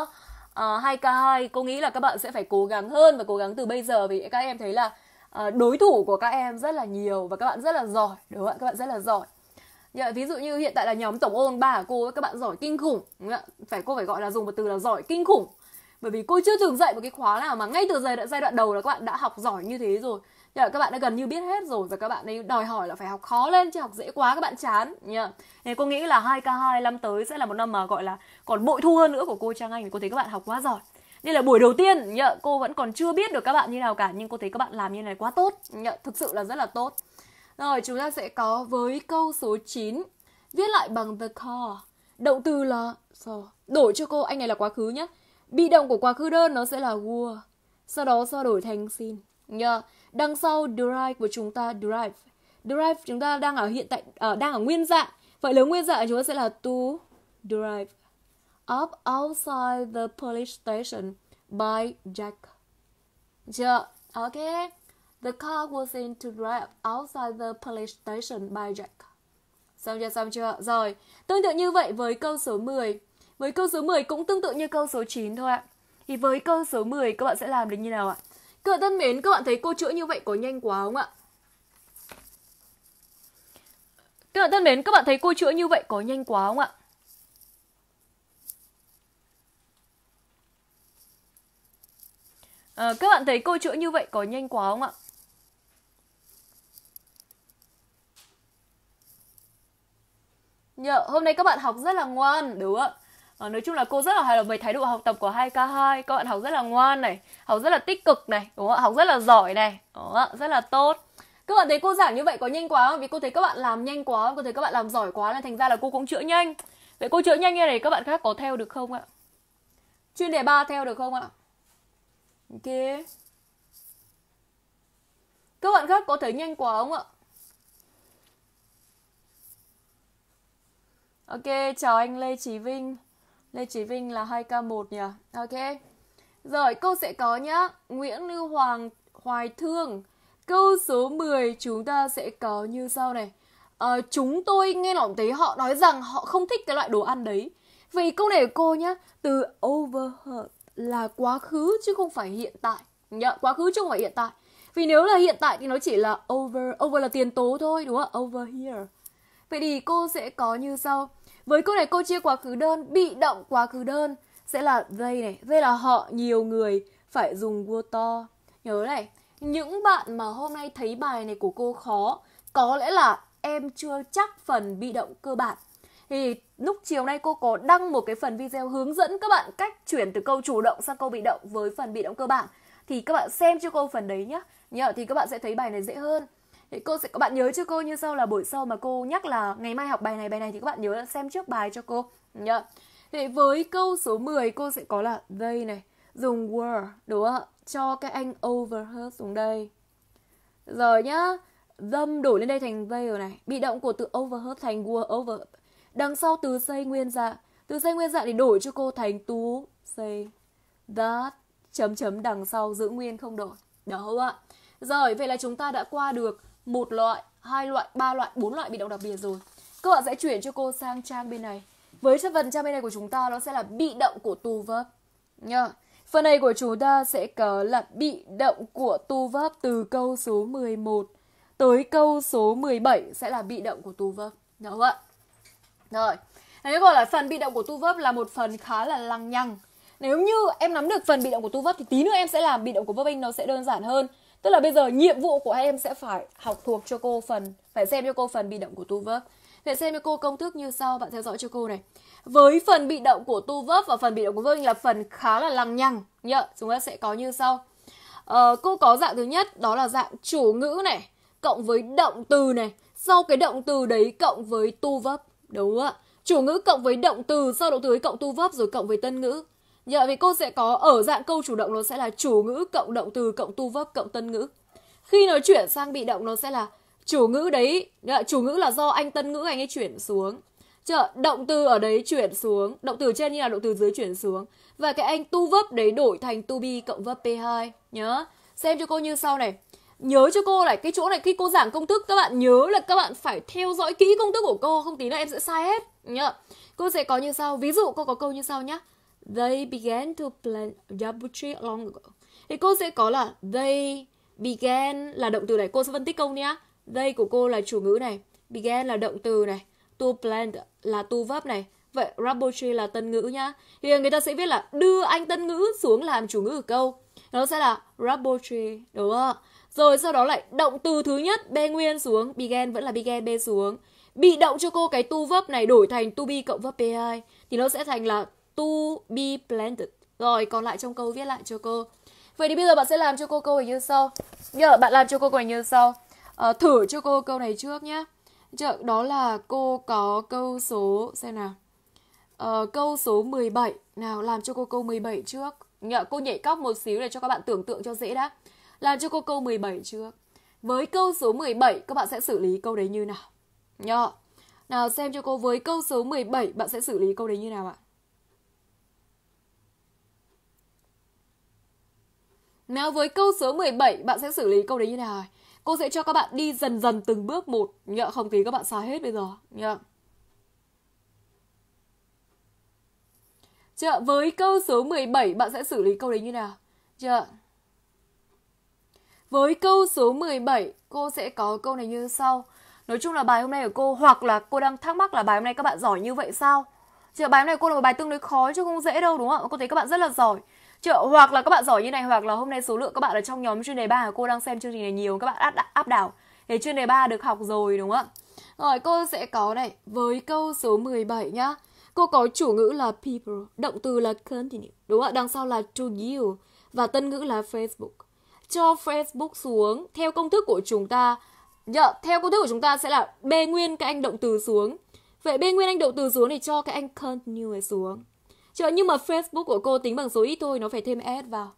À, 2K2 cô nghĩ là các bạn sẽ phải cố gắng hơn và cố gắng từ bây giờ vì các em thấy là à, đối thủ của các em rất là nhiều và các bạn rất là giỏi, đúng không ạ? Các bạn rất là giỏi. Yeah, ví dụ như hiện tại là nhóm tổng ôn ba cô các bạn giỏi kinh khủng đúng không? phải cô phải gọi là dùng một từ là giỏi kinh khủng bởi vì cô chưa từng dạy một cái khóa nào mà ngay từ giai đoạn, giai đoạn đầu là các bạn đã học giỏi như thế rồi Thế là các bạn đã gần như biết hết rồi và các bạn ấy đòi hỏi là phải học khó lên chứ học dễ quá các bạn chán nhá. Nên cô nghĩ là 2K2 năm tới sẽ là một năm mà gọi là còn bội thu hơn nữa của cô Trang Anh thì cô thấy các bạn học quá giỏi. Nên là buổi đầu tiên nhá, cô vẫn còn chưa biết được các bạn như nào cả nhưng cô thấy các bạn làm như này quá tốt, nhá, thực sự là rất là tốt. Rồi chúng ta sẽ có với câu số 9 viết lại bằng the core. Động từ là so đổi cho cô anh này là quá khứ nhá Bị động của quá khứ đơn nó sẽ là were. Sau đó so đổi thành sin. Nhờ. Yeah. Đằng sau derive của chúng ta derive. Derive chúng ta đang ở hiện tại ở uh, đang ở nguyên dạng. Vậy lớn nguyên dạng chúng ta sẽ là to derive up outside the police station by Jack. Chưa? Ok. The car was in to drive outside the police station by Jack. Xong chưa? Xong chưa? Rồi. Tương tự như vậy với câu số 10. Với câu số 10 cũng tương tự như câu số 9 thôi ạ. Thì với câu số 10 các bạn sẽ làm được như nào ạ? Các bạn thân mến, các bạn thấy cô chữa như vậy có nhanh quá không ạ? Các bạn thân mến, các bạn thấy cô chữa như vậy có nhanh quá không ạ? À, các bạn thấy cô chữa như vậy có nhanh quá không ạ? Nhờ, dạ, hôm nay các bạn học rất là ngoan, đúng không ạ? à, nói chung là cô rất là hài lòng về thái độ học tập của hai k 2 các bạn học rất là ngoan này học rất là tích cực này đúng không học rất là giỏi này đó, rất là tốt các bạn thấy cô giảng như vậy có nhanh quá không vì cô thấy các bạn làm nhanh quá cô thấy các bạn làm giỏi quá nên thành ra là cô cũng chữa nhanh vậy cô chữa nhanh như này các bạn khác có theo được không ạ chuyên đề 3 theo được không ạ ok các bạn khác có thấy nhanh quá không ạ ok chào anh lê trí vinh Lê Chí Vinh là 2K1 nhỉ? Ok. Rồi, câu sẽ có nhá. Nguyễn Lưu Hoàng Hoài Thương. Câu số 10 chúng ta sẽ có như sau này. À, chúng tôi nghe lỏng thấy họ nói rằng họ không thích cái loại đồ ăn đấy. Vì câu này của cô nhá, từ over là quá khứ chứ không phải hiện tại. Nhá, quá khứ chứ không phải hiện tại. Vì nếu là hiện tại thì nó chỉ là over, over là tiền tố thôi, đúng không? Over here. Vậy thì cô sẽ có như sau. Với câu này cô chia quá khứ đơn, bị động quá khứ đơn sẽ là they này, they là họ nhiều người phải dùng were to. Nhớ này, những bạn mà hôm nay thấy bài này của cô khó, có lẽ là em chưa chắc phần bị động cơ bản. Thì lúc chiều nay cô có đăng một cái phần video hướng dẫn các bạn cách chuyển từ câu chủ động sang câu bị động với phần bị động cơ bản. Thì các bạn xem cho cô phần đấy nhé. Nhờ thì các bạn sẽ thấy bài này dễ hơn thì cô sẽ các bạn nhớ cho cô như sau là buổi sau mà cô nhắc là ngày mai học bài này bài này thì các bạn nhớ là xem trước bài cho cô nhá. Yeah. Thế với câu số 10 cô sẽ có là they này, dùng were đúng không ạ? Cho cái anh over her xuống đây. Rồi nhá, dâm đổi lên đây thành they rồi này. Bị động của từ over her thành were over. Đằng sau từ say nguyên dạng, từ say nguyên dạng thì đổi cho cô thành tú say that chấm chấm đằng sau giữ nguyên không đổi. Đó không ạ? Rồi, vậy là chúng ta đã qua được một loại, hai loại, ba loại, bốn loại bị động đặc biệt rồi. Các bạn sẽ chuyển cho cô sang trang bên này. Với phần trang bên này của chúng ta nó sẽ là bị động của tu verb. Nhá. Phần này của chúng ta sẽ có là bị động của tu verb từ câu số 11 tới câu số 17 sẽ là bị động của tu verb. Đúng không ạ? Rồi. Đấy gọi là phần bị động của tu verb là một phần khá là lằng nhằng. Nếu như em nắm được phần bị động của tu verb thì tí nữa em sẽ làm bị động của verb anh nó sẽ đơn giản hơn. Tức là bây giờ nhiệm vụ của em sẽ phải học thuộc cho cô phần, phải xem cho cô phần bị động của tu vấp, Vậy xem cho cô công thức như sau, bạn theo dõi cho cô này. Với phần bị động của tu vấp và phần bị động của vương là phần khá là lằng nhằng nhá, chúng ta sẽ có như sau. Ờ, cô có dạng thứ nhất đó là dạng chủ ngữ này cộng với động từ này, sau cái động từ đấy cộng với tu vấp đúng không ạ? Chủ ngữ cộng với động từ, sau động từ ấy cộng tu vấp rồi cộng với tân ngữ. Như dạ, vì cô sẽ có ở dạng câu chủ động nó sẽ là chủ ngữ cộng động từ cộng tu vấp cộng tân ngữ. Khi nó chuyển sang bị động nó sẽ là chủ ngữ đấy, chủ ngữ là do anh tân ngữ anh ấy chuyển xuống. Chưa, động từ ở đấy chuyển xuống, động từ trên như là động từ dưới chuyển xuống. Và cái anh tu vấp đấy đổi thành tu be cộng vấp P2 nhớ. Xem cho cô như sau này. Nhớ cho cô này, cái chỗ này khi cô giảng công thức các bạn nhớ là các bạn phải theo dõi kỹ công thức của cô, không tí nữa em sẽ sai hết nhớ. Cô sẽ có như sau, ví dụ cô có câu như sau nhé They began to plant rubber tree long ago. Thì cô sẽ có là they began là động từ này. Cô sẽ phân tích câu nhé They của cô là chủ ngữ này. Began là động từ này. To plant là to verb này. Vậy rubber tree là tân ngữ nhá. Thì người ta sẽ viết là đưa anh tân ngữ xuống làm chủ ngữ ở câu. Nó sẽ là rubber tree. Đúng không Rồi sau đó lại động từ thứ nhất B nguyên xuống. Began vẫn là began B xuống. Bị động cho cô cái to verb này đổi thành to be cộng verb b Thì nó sẽ thành là to be planted. Rồi, còn lại trong câu viết lại cho cô. Vậy thì bây giờ bạn sẽ làm cho cô câu này như sau. Giờ bạn làm cho cô câu này như sau. À, thử cho cô câu này trước nhé. Chợ, đó là cô có câu số xem nào. À, câu số 17. Nào làm cho cô câu 17 trước. Nhờ cô nhảy cóc một xíu để cho các bạn tưởng tượng cho dễ đã. Làm cho cô câu 17 trước. Với câu số 17 các bạn sẽ xử lý câu đấy như nào? Nhờ. Nào xem cho cô với câu số 17 bạn sẽ xử lý câu đấy như nào ạ? Nào với câu số 17 bạn sẽ xử lý câu đấy như nào? Cô sẽ cho các bạn đi dần dần từng bước một nhớ không tí các bạn xóa hết bây giờ nhớ. Chợ với câu số 17 bạn sẽ xử lý câu đấy như nào? Chợ. Với câu số 17 cô sẽ có câu này như sau. Nói chung là bài hôm nay của cô hoặc là cô đang thắc mắc là bài hôm nay các bạn giỏi như vậy sao? Chợ bài hôm nay cô là một bài tương đối khó chứ không dễ đâu đúng không ạ? Cô thấy các bạn rất là giỏi. Chưa, hoặc là các bạn giỏi như này hoặc là hôm nay số lượng các bạn ở trong nhóm chuyên đề ba cô đang xem chương trình này nhiều các bạn áp, áp đảo. Thế chuyên đề ba được học rồi đúng không ạ? Rồi cô sẽ có này với câu số 17 nhá. Cô có chủ ngữ là people, động từ là continue, đúng không ạ? Đằng sau là to you và tân ngữ là Facebook. Cho Facebook xuống theo công thức của chúng ta. Dạ, theo công thức của chúng ta sẽ là bê nguyên cái anh động từ xuống. Vậy bê nguyên anh động từ xuống thì cho cái anh continue xuống. Chợ nhưng mà Facebook của cô tính bằng số ít thôi, nó phải thêm s vào.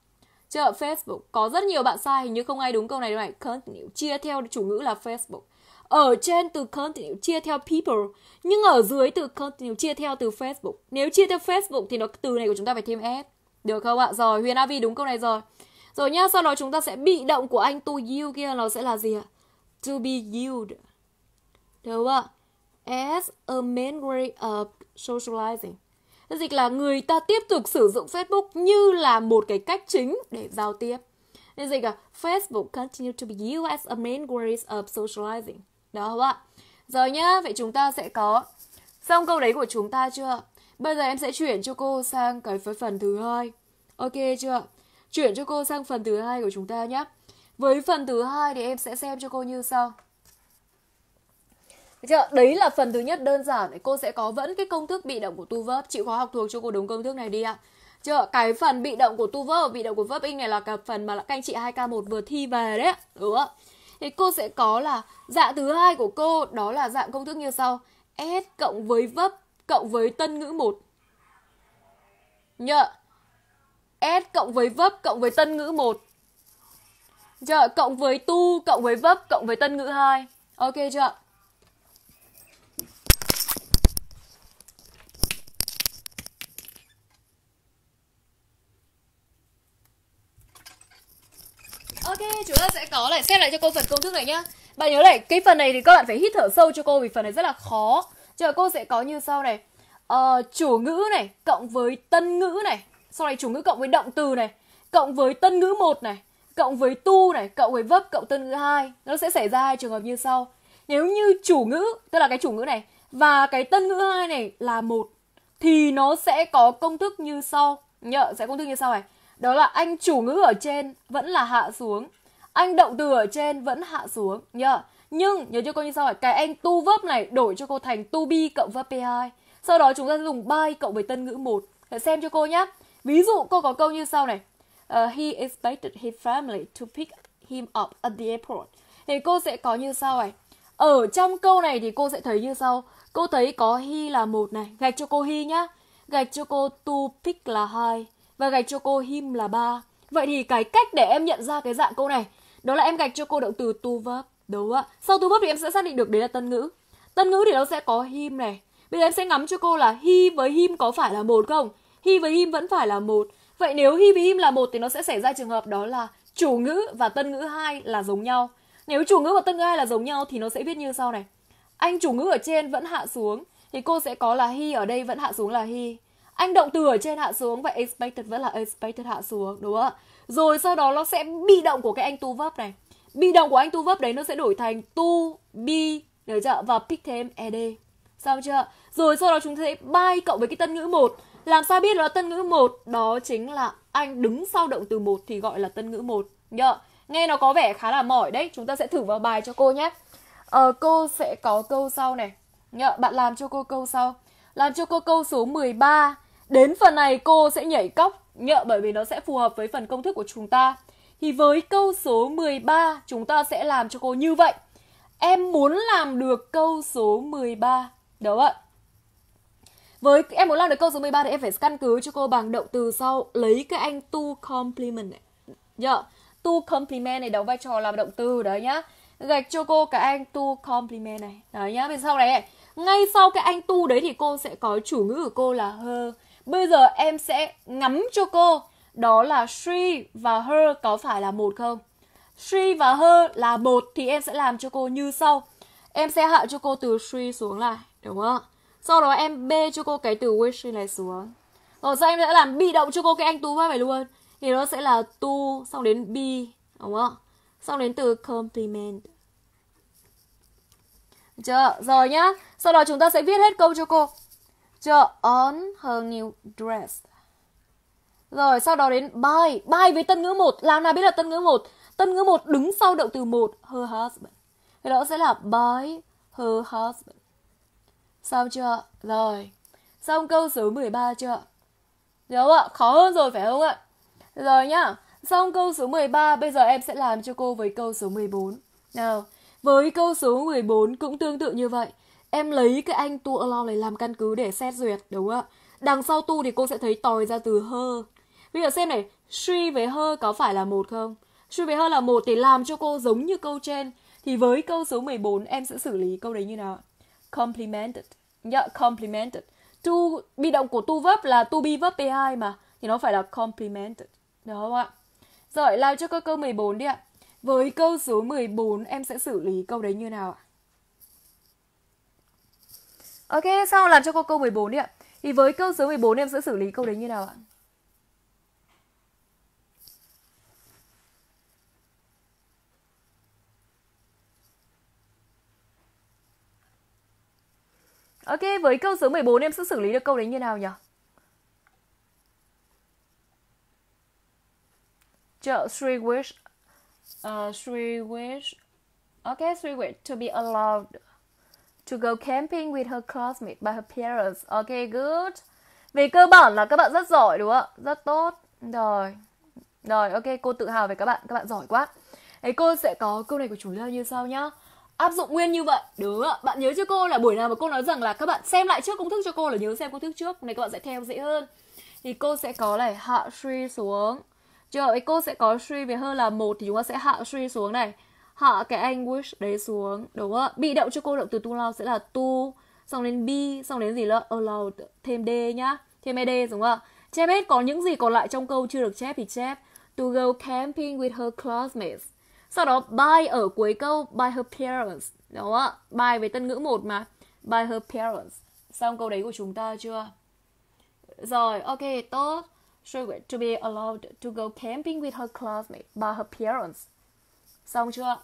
Chợ Facebook có rất nhiều bạn sai, hình như không ai đúng câu này đâu này. Continue chia theo chủ ngữ là Facebook. Ở trên từ continue chia theo people, nhưng ở dưới từ continue chia theo từ Facebook. Nếu chia theo Facebook thì nó từ này của chúng ta phải thêm s Được không ạ? Rồi, Huyền Avi đúng câu này rồi. Rồi nhá, sau đó chúng ta sẽ bị động của anh to you kia nó sẽ là gì ạ? To be used Được không ạ? As a main way of socializing dịch là người ta tiếp tục sử dụng Facebook như là một cái cách chính để giao tiếp. Nên dịch là Facebook continue to be used as a main way of socializing. Đó không ạ? giờ nhá, vậy chúng ta sẽ có xong câu đấy của chúng ta chưa? Bây giờ em sẽ chuyển cho cô sang cái phần thứ hai. Ok chưa? Chuyển cho cô sang phần thứ hai của chúng ta nhé. Với phần thứ hai thì em sẽ xem cho cô như sau. Được chưa? Đấy là phần thứ nhất đơn giản. Cô sẽ có vẫn cái công thức bị động của tu verb. Chịu khó học thuộc cho cô đúng công thức này đi ạ. À. Chưa? Cái phần bị động của tu verb, bị động của verb in này là cái phần mà các anh chị 2K1 vừa thi về đấy. Đúng không? Thì cô sẽ có là dạng thứ hai của cô đó là dạng công thức như sau. S cộng với verb cộng với tân ngữ một Nhớ. S cộng với vấp cộng với tân ngữ một Chưa? Cộng với tu cộng với vấp cộng với tân ngữ hai Ok chưa ạ? Ok, chúng ta sẽ có lại xem lại cho cô phần công thức này nhá. Bạn nhớ này, cái phần này thì các bạn phải hít thở sâu cho cô vì phần này rất là khó. Giờ cô sẽ có như sau này. Ờ, chủ ngữ này cộng với tân ngữ này, sau này chủ ngữ cộng với động từ này, cộng với tân ngữ một này, cộng với tu này, cộng với vấp cộng tân ngữ hai. Nó sẽ xảy ra hai trường hợp như sau. Nếu như chủ ngữ, tức là cái chủ ngữ này và cái tân ngữ hai này là một thì nó sẽ có công thức như sau. Nhớ sẽ công thức như sau này đó là anh chủ ngữ ở trên vẫn là hạ xuống. Anh động từ ở trên vẫn hạ xuống nhá. Nhưng nhớ cho cô như sau là cái anh tu verb này đổi cho cô thành tu be cộng verb 2 Sau đó chúng ta dùng by cộng với tân ngữ một. Để xem cho cô nhé. Ví dụ cô có câu như sau này. Uh, he expected his family to pick him up at the airport. Thì cô sẽ có như sau này. Ở trong câu này thì cô sẽ thấy như sau. Cô thấy có he là một này, gạch cho cô he nhá. Gạch cho cô to pick là hai và gạch cho cô him là ba. Vậy thì cái cách để em nhận ra cái dạng câu này đó là em gạch cho cô động từ to verb. Đúng ạ. Sau to verb thì em sẽ xác định được đấy là tân ngữ. Tân ngữ thì nó sẽ có him này. Bây giờ em sẽ ngắm cho cô là he với him có phải là một không? He với him vẫn phải là một. Vậy nếu he với him là một thì nó sẽ xảy ra trường hợp đó là chủ ngữ và tân ngữ hai là giống nhau. Nếu chủ ngữ và tân ngữ hai là giống nhau thì nó sẽ viết như sau này. Anh chủ ngữ ở trên vẫn hạ xuống thì cô sẽ có là he ở đây vẫn hạ xuống là he anh động từ ở trên hạ xuống và expected vẫn là expected hạ xuống đúng không ạ rồi sau đó nó sẽ bị động của cái anh tu vấp này bị động của anh tu vấp đấy nó sẽ đổi thành tu bi được chưa và pick thêm ed xong chưa rồi sau đó chúng ta sẽ bay cộng với cái tân ngữ một làm sao biết nó là tân ngữ một đó chính là anh đứng sau động từ một thì gọi là tân ngữ một nhớ nghe nó có vẻ khá là mỏi đấy chúng ta sẽ thử vào bài cho cô nhé ờ, cô sẽ có câu sau này nhớ bạn làm cho cô câu sau làm cho cô câu số 13 Đến phần này cô sẽ nhảy cóc nhợ bởi vì nó sẽ phù hợp với phần công thức của chúng ta. Thì với câu số 13 chúng ta sẽ làm cho cô như vậy. Em muốn làm được câu số 13. Đúng ạ. Với em muốn làm được câu số 13 thì em phải căn cứ cho cô bằng động từ sau lấy cái anh to compliment này. Nhớ, dạ, to compliment này đóng vai trò làm động từ đấy nhá. Gạch cho cô cái anh to compliment này. Đấy nhá, bên sau này, này ngay sau cái anh tu đấy thì cô sẽ có chủ ngữ của cô là her Bây giờ em sẽ ngắm cho cô. Đó là she và her có phải là một không? She và her là một thì em sẽ làm cho cô như sau. Em sẽ hạ cho cô từ she xuống lại, đúng không? Sau đó em bê cho cô cái từ wish này xuống. Rồi sau em sẽ làm bị động cho cô cái anh tú vai này luôn. Thì nó sẽ là to xong đến be, đúng không? Xong đến từ compliment. Được chưa? Rồi nhá. Sau đó chúng ta sẽ viết hết câu cho cô cho on her new dress. Rồi sau đó đến by, by với tân ngữ một, làm nào biết là tân ngữ một? Tân ngữ một đứng sau động từ một, her husband. Thì đó sẽ là by her husband. Xong chưa? Rồi. Xong câu số 13 chưa? Đúng không ạ? Khó hơn rồi phải không ạ? Rồi nhá. Xong câu số 13, bây giờ em sẽ làm cho cô với câu số 14. Nào, với câu số 14 cũng tương tự như vậy em lấy cái anh tu alone này làm căn cứ để xét duyệt đúng không ạ đằng sau tu thì cô sẽ thấy tòi ra từ hơ bây giờ xem này suy với hơ có phải là một không suy với hơ là một thì làm cho cô giống như câu trên thì với câu số 14 em sẽ xử lý câu đấy như nào complimented yeah, complimented to bị động của tu verb là to be verb p2 mà thì nó phải là complimented đúng không ạ rồi làm cho câu câu 14 đi ạ với câu số 14 em sẽ xử lý câu đấy như nào ạ Ok, sau làm cho cô câu 14 đi ạ. Thì với câu số 14 em sẽ xử lý câu đấy như nào ạ? Ok, với câu số 14 em sẽ xử lý được câu đấy như nào nhỉ? Chợ three wish uh, ờ, three wish Ok, three wish to be allowed to go camping with her classmates by her parents. Okay, good. Về cơ bản là các bạn rất giỏi đúng không ạ? Rất tốt. Rồi. Rồi, ok, cô tự hào về các bạn, các bạn giỏi quá. Đấy, cô sẽ có câu này của chúng ta như sau nhá. Áp dụng nguyên như vậy, đúng ạ. Bạn nhớ chưa cô là buổi nào mà cô nói rằng là các bạn xem lại trước công thức cho cô là nhớ xem công thức trước, này các bạn sẽ theo dễ hơn. Thì cô sẽ có này hạ suy xuống. Chưa, cô sẽ có suy về hơn là một thì chúng ta sẽ hạ suy xuống này. Họ cái anh wish đấy xuống, đúng không ạ? Bị động cho cô động từ to loud sẽ là to, xong đến be, xong đến gì nữa? allowed thêm d nhá, thêm ed đúng không ạ? Chép hết có những gì còn lại trong câu chưa được chép thì chép. To go camping with her classmates. Sau đó by ở cuối câu by her parents, đúng không ạ? By với tân ngữ một mà, by her parents. Xong câu đấy của chúng ta chưa? Rồi, ok, tốt. She to be allowed to go camping with her classmates by her parents. Xong chưa?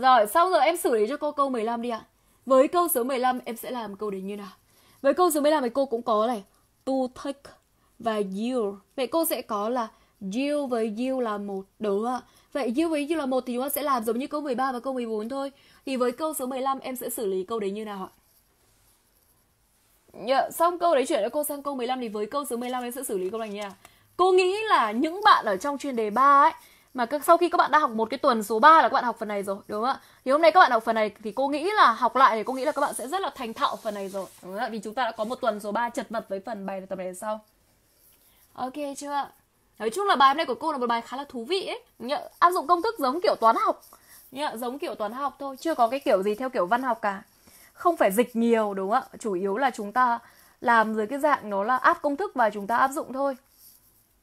Rồi, sau giờ em xử lý cho cô câu 15 đi ạ. Với câu số 15 em sẽ làm câu đấy như nào? Với câu số 15 thì cô cũng có này to take và you. Vậy cô sẽ có là you với you là một đúng ạ. Vậy you với you là một thì chúng ta sẽ làm giống như câu 13 và câu 14 thôi. Thì với câu số 15 em sẽ xử lý câu đấy như nào ạ? Yeah, dạ, xong câu đấy chuyển cho cô sang câu 15 thì với câu số 15 em sẽ xử lý câu này nha. Cô nghĩ là những bạn ở trong chuyên đề 3 ấy mà các, sau khi các bạn đã học một cái tuần số 3 là các bạn học phần này rồi đúng không ạ thì hôm nay các bạn học phần này thì cô nghĩ là học lại thì cô nghĩ là các bạn sẽ rất là thành thạo phần này rồi đúng không ạ vì chúng ta đã có một tuần số 3 chật vật với phần bài tập này sau ok chưa ạ nói chung là bài hôm nay của cô là một bài khá là thú vị ấy nhớ áp dụng công thức giống kiểu toán học nhớ giống kiểu toán học thôi chưa có cái kiểu gì theo kiểu văn học cả không phải dịch nhiều đúng không ạ chủ yếu là chúng ta làm dưới cái dạng nó là áp công thức và chúng ta áp dụng thôi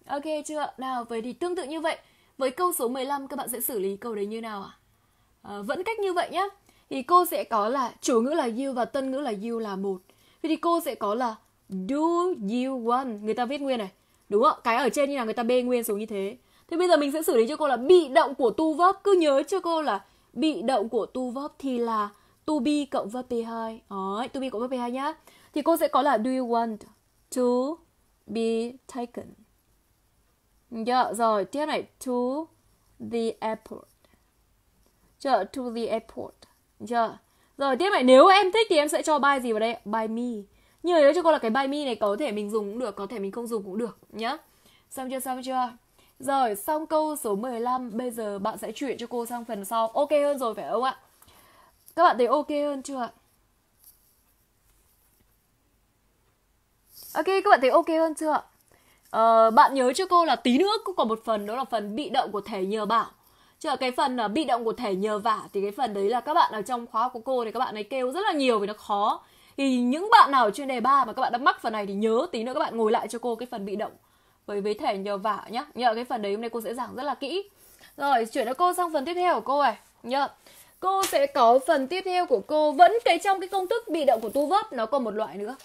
ok chưa nào vậy thì tương tự như vậy với câu số 15 các bạn sẽ xử lý câu đấy như nào ạ? À? vẫn cách như vậy nhé. Thì cô sẽ có là chủ ngữ là you và tân ngữ là you là một. Vậy thì cô sẽ có là do you want. Người ta viết nguyên này. Đúng không? Cái ở trên như là người ta bê nguyên xuống như thế. Thế bây giờ mình sẽ xử lý cho cô là bị động của tu vấp Cứ nhớ cho cô là bị động của tu vấp thì là to be cộng verb P2. Đấy, to be cộng verb P2 nhá. Thì cô sẽ có là do you want to be taken. Dạ rồi, tiếp này to the airport. Dạ to the airport. Dạ. Rồi tiếp này nếu em thích thì em sẽ cho by gì vào đây? By me. như mà nếu cho cô là cái by me này có thể mình dùng cũng được, có thể mình không dùng cũng được nhá. Xong chưa? Xong chưa? Rồi, xong câu số 15, bây giờ bạn sẽ chuyển cho cô sang phần sau. Ok hơn rồi phải không ạ? Các bạn thấy ok hơn chưa ạ? Ok, các bạn thấy ok hơn chưa ạ? Ờ, bạn nhớ cho cô là tí nữa cũng còn một phần đó là phần bị động của thể nhờ bảo chứ là cái phần là bị động của thể nhờ vả thì cái phần đấy là các bạn ở trong khóa của cô thì các bạn ấy kêu rất là nhiều vì nó khó thì những bạn nào ở chuyên đề 3 mà các bạn đã mắc phần này thì nhớ tí nữa các bạn ngồi lại cho cô cái phần bị động với với thể nhờ vả nhá nhờ cái phần đấy hôm nay cô sẽ giảng rất là kỹ rồi chuyển cho cô sang phần tiếp theo của cô này nhá cô sẽ có phần tiếp theo của cô vẫn cái trong cái công thức bị động của tu vấp nó còn một loại nữa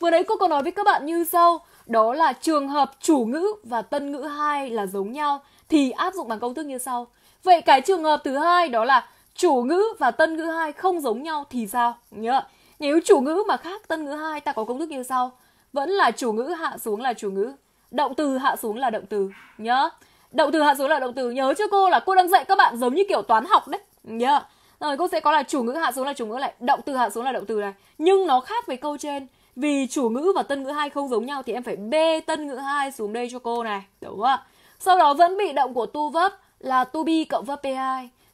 vừa đấy cô còn nói với các bạn như sau đó là trường hợp chủ ngữ và tân ngữ hai là giống nhau thì áp dụng bằng công thức như sau. Vậy cái trường hợp thứ hai đó là chủ ngữ và tân ngữ hai không giống nhau thì sao? Nhớ. Nếu chủ ngữ mà khác tân ngữ hai ta có công thức như sau. Vẫn là chủ ngữ hạ xuống là chủ ngữ, động từ hạ xuống là động từ nhớ. Động từ hạ xuống là động từ nhớ chứ cô là cô đang dạy các bạn giống như kiểu toán học đấy nhớ. Rồi cô sẽ có là chủ ngữ hạ xuống là chủ ngữ lại động từ hạ xuống là động từ này. Nhưng nó khác với câu trên vì chủ ngữ và tân ngữ hai không giống nhau thì em phải bê tân ngữ hai xuống đây cho cô này đúng không ạ sau đó vẫn bị động của tu vấp là to be cộng verb p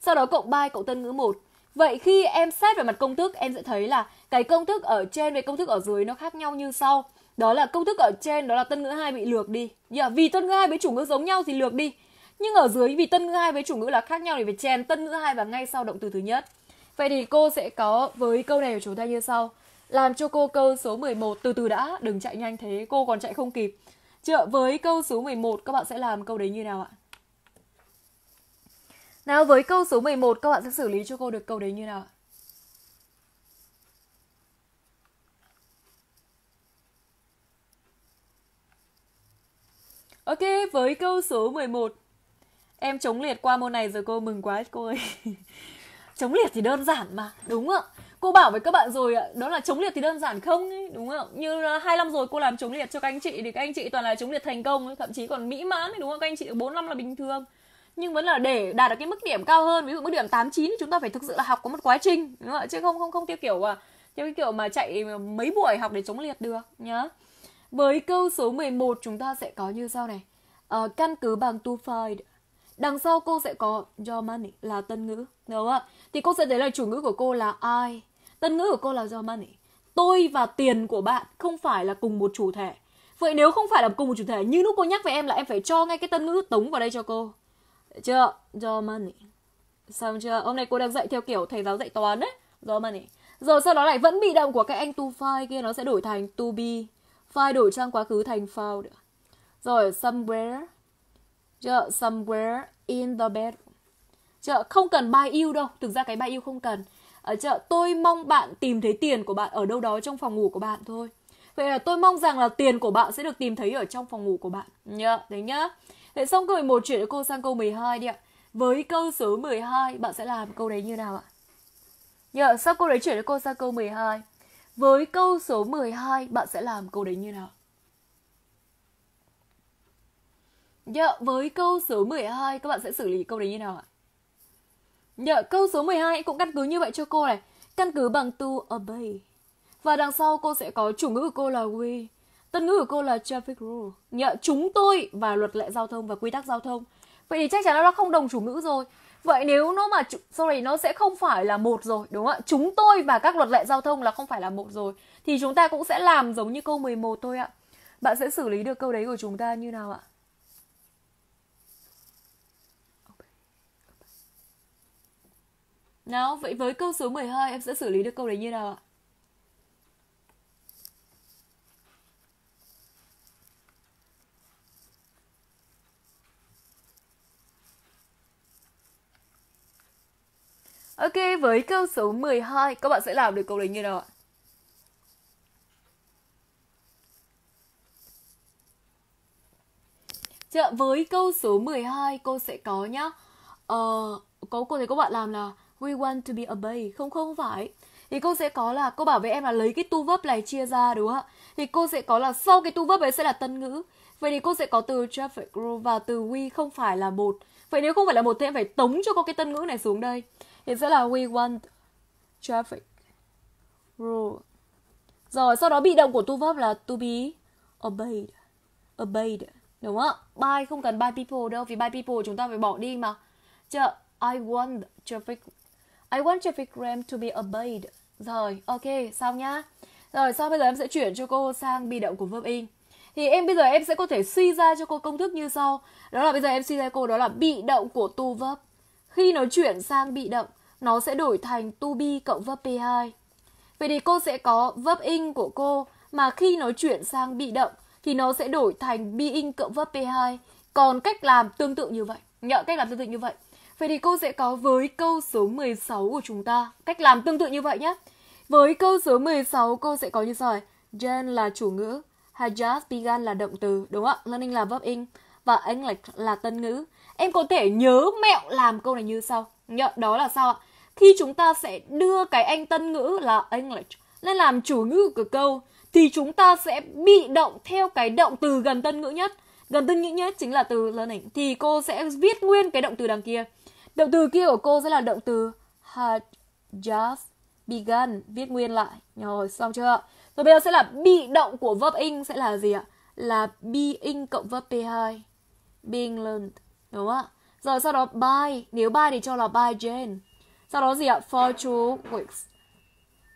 sau đó cộng by cộng tân ngữ một Vậy khi em xét về mặt công thức em sẽ thấy là cái công thức ở trên với công thức ở dưới nó khác nhau như sau. Đó là công thức ở trên đó là tân ngữ hai bị lược đi. Yeah, vì tân ngữ hai với chủ ngữ giống nhau thì lược đi. Nhưng ở dưới vì tân ngữ hai với chủ ngữ là khác nhau thì phải chèn tân ngữ hai vào ngay sau động từ thứ nhất. Vậy thì cô sẽ có với câu này của chúng ta như sau làm cho cô câu số 11 từ từ đã, đừng chạy nhanh thế, cô còn chạy không kịp. Chưa, với câu số 11 các bạn sẽ làm câu đấy như nào ạ? Nào với câu số 11 các bạn sẽ xử lý cho cô được câu đấy như nào ạ? Ok, với câu số 11 Em chống liệt qua môn này rồi cô mừng quá cô ơi Chống liệt thì đơn giản mà, đúng ạ cô bảo với các bạn rồi ạ đó là chống liệt thì đơn giản không ấy, đúng không như hai năm rồi cô làm chống liệt cho các anh chị thì các anh chị toàn là chống liệt thành công ấy, thậm chí còn mỹ mãn ấy, đúng không các anh chị bốn năm là bình thường nhưng vẫn là để đạt được cái mức điểm cao hơn ví dụ mức điểm tám chín thì chúng ta phải thực sự là học có một quá trình đúng không? chứ không không không theo kiểu à theo cái kiểu mà chạy mấy buổi học để chống liệt được nhá với câu số 11 chúng ta sẽ có như sau này à, căn cứ bằng to find đằng sau cô sẽ có your money là tân ngữ đúng không ạ thì cô sẽ thấy là chủ ngữ của cô là ai? Tân ngữ của cô là your money. Tôi và tiền của bạn không phải là cùng một chủ thể. Vậy nếu không phải là cùng một chủ thể, như lúc cô nhắc với em là em phải cho ngay cái tân ngữ tống vào đây cho cô. chưa? Your money. Xong chưa? Hôm nay cô đang dạy theo kiểu thầy giáo dạy toán đấy. Your money. Rồi sau đó lại vẫn bị động của cái anh to file kia nó sẽ đổi thành to be. File đổi sang quá khứ thành found. Rồi somewhere. Chưa? Somewhere in the bed Chưa? Không cần by you đâu. Thực ra cái by you không cần ở chợ tôi mong bạn tìm thấy tiền của bạn ở đâu đó trong phòng ngủ của bạn thôi vậy là tôi mong rằng là tiền của bạn sẽ được tìm thấy ở trong phòng ngủ của bạn nhớ dạ, yeah, đấy nhá vậy xong câu 11 chuyển cô sang câu 12 đi ạ với câu số 12 bạn sẽ làm câu đấy như nào ạ nhớ dạ, yeah, sau câu đấy chuyển cô sang câu 12 với câu số 12 bạn sẽ làm câu đấy như nào Dạ, với câu số 12 các bạn sẽ xử lý câu đấy như nào ạ? Nhờ câu số 12 cũng căn cứ như vậy cho cô này. Căn cứ bằng to obey. Và đằng sau cô sẽ có chủ ngữ của cô là we. Tân ngữ của cô là traffic rule. Nhờ chúng tôi và luật lệ giao thông và quy tắc giao thông. Vậy thì chắc chắn nó không đồng chủ ngữ rồi. Vậy nếu nó mà sorry nó sẽ không phải là một rồi, đúng không ạ? Chúng tôi và các luật lệ giao thông là không phải là một rồi. Thì chúng ta cũng sẽ làm giống như câu 11 thôi ạ. Bạn sẽ xử lý được câu đấy của chúng ta như nào ạ? Nào, vậy với câu số 12 em sẽ xử lý được câu đấy như nào ạ? Ok, với câu số 12, các bạn sẽ làm được câu đấy như nào ạ? Dạ, với câu số 12 cô sẽ có nhá. Ờ, có cô thấy các bạn làm là we want to be obeyed không không phải thì cô sẽ có là cô bảo với em là lấy cái tu vấp này chia ra đúng không ạ thì cô sẽ có là sau cái tu vấp ấy sẽ là tân ngữ vậy thì cô sẽ có từ traffic rule và từ we không phải là một vậy nếu không phải là một thì em phải tống cho cô cái tân ngữ này xuống đây thì sẽ là we want traffic rule rồi sau đó bị động của tu vấp là to be obeyed obeyed đúng không ạ by không cần by people đâu vì by people chúng ta phải bỏ đi mà chứ I want traffic I want traffic ram to be obeyed. Rồi, ok, xong nhá. Rồi, sau bây giờ em sẽ chuyển cho cô sang bị động của verb in. Thì em bây giờ em sẽ có thể suy ra cho cô công thức như sau. Đó là bây giờ em suy ra cô đó là bị động của to verb. Khi nó chuyển sang bị động, nó sẽ đổi thành to be cộng verb P2. Vậy thì cô sẽ có verb in của cô mà khi nó chuyển sang bị động thì nó sẽ đổi thành being cộng verb P2. Còn cách làm tương tự như vậy. Nhớ cách làm tương tự như vậy. Vậy thì cô sẽ có với câu số 16 của chúng ta cách làm tương tự như vậy nhé. Với câu số 16 cô sẽ có như sau. Jen là chủ ngữ, Hajaz Bigan là động từ, đúng không ạ? Learning là verb in và english là, là tân ngữ. Em có thể nhớ mẹo làm câu này như sau. Nhớ, đó là sao ạ? Khi chúng ta sẽ đưa cái anh tân ngữ là English lên làm chủ ngữ của câu thì chúng ta sẽ bị động theo cái động từ gần tân ngữ nhất. Gần tân ngữ nhất chính là từ learning thì cô sẽ viết nguyên cái động từ đằng kia. Động từ kia của cô sẽ là động từ had just begun, viết nguyên lại. Rồi, xong chưa? Rồi bây giờ sẽ là bị động của verb ing sẽ là gì ạ? Là being cộng verb P2. Being learned, đúng không ạ? Rồi sau đó by, nếu by thì cho là by Jane. Sau đó gì ạ? For two weeks.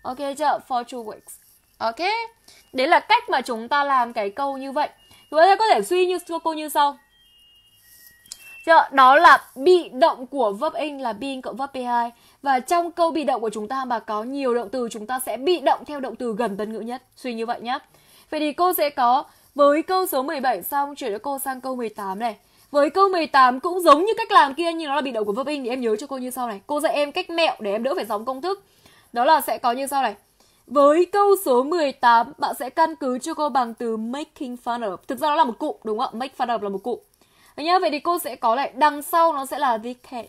Ok chưa? For two weeks. Ok. Đấy là cách mà chúng ta làm cái câu như vậy. Chúng ta có thể suy như cô như sau. Đó là bị động của verb in là being cộng verb be Và trong câu bị động của chúng ta mà có nhiều động từ chúng ta sẽ bị động theo động từ gần tân ngữ nhất. Suy như vậy nhé. Vậy thì cô sẽ có với câu số 17 xong chuyển cho cô sang câu 18 này. Với câu 18 cũng giống như cách làm kia nhưng nó là bị động của verb in thì em nhớ cho cô như sau này. Cô dạy em cách mẹo để em đỡ phải giống công thức. Đó là sẽ có như sau này. Với câu số 18, bạn sẽ căn cứ cho cô bằng từ making fun of. Thực ra nó là một cụm đúng không ạ? Make fun of là một cụm. Đấy nhá, vậy thì cô sẽ có lại đằng sau nó sẽ là the cat.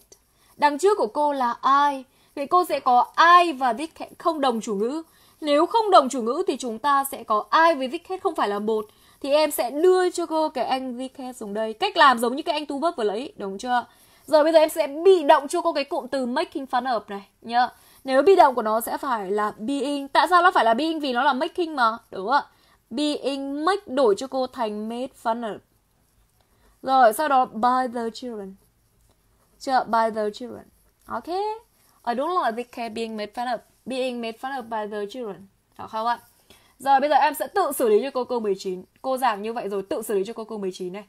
Đằng trước của cô là I. Vậy cô sẽ có I và the cat không đồng chủ ngữ. Nếu không đồng chủ ngữ thì chúng ta sẽ có I với the cat không phải là một. Thì em sẽ đưa cho cô cái anh the cat xuống đây. Cách làm giống như cái anh tu vấp vừa lấy, đúng chưa? Rồi bây giờ em sẽ bị động cho cô cái cụm từ making fun of này nhá. Nếu bị động của nó sẽ phải là being. Tại sao nó phải là being? Vì nó là making mà, đúng không ạ? Being make đổi cho cô thành made fun of. Rồi sau đó by the children. Chưa by the children. Ok. Ở ờ, đúng là the care being made fun of. Being made fun of by the children. Đó không ạ? giờ bây giờ em sẽ tự xử lý cho cô câu 19. Cô giảng như vậy rồi tự xử lý cho cô câu 19 này.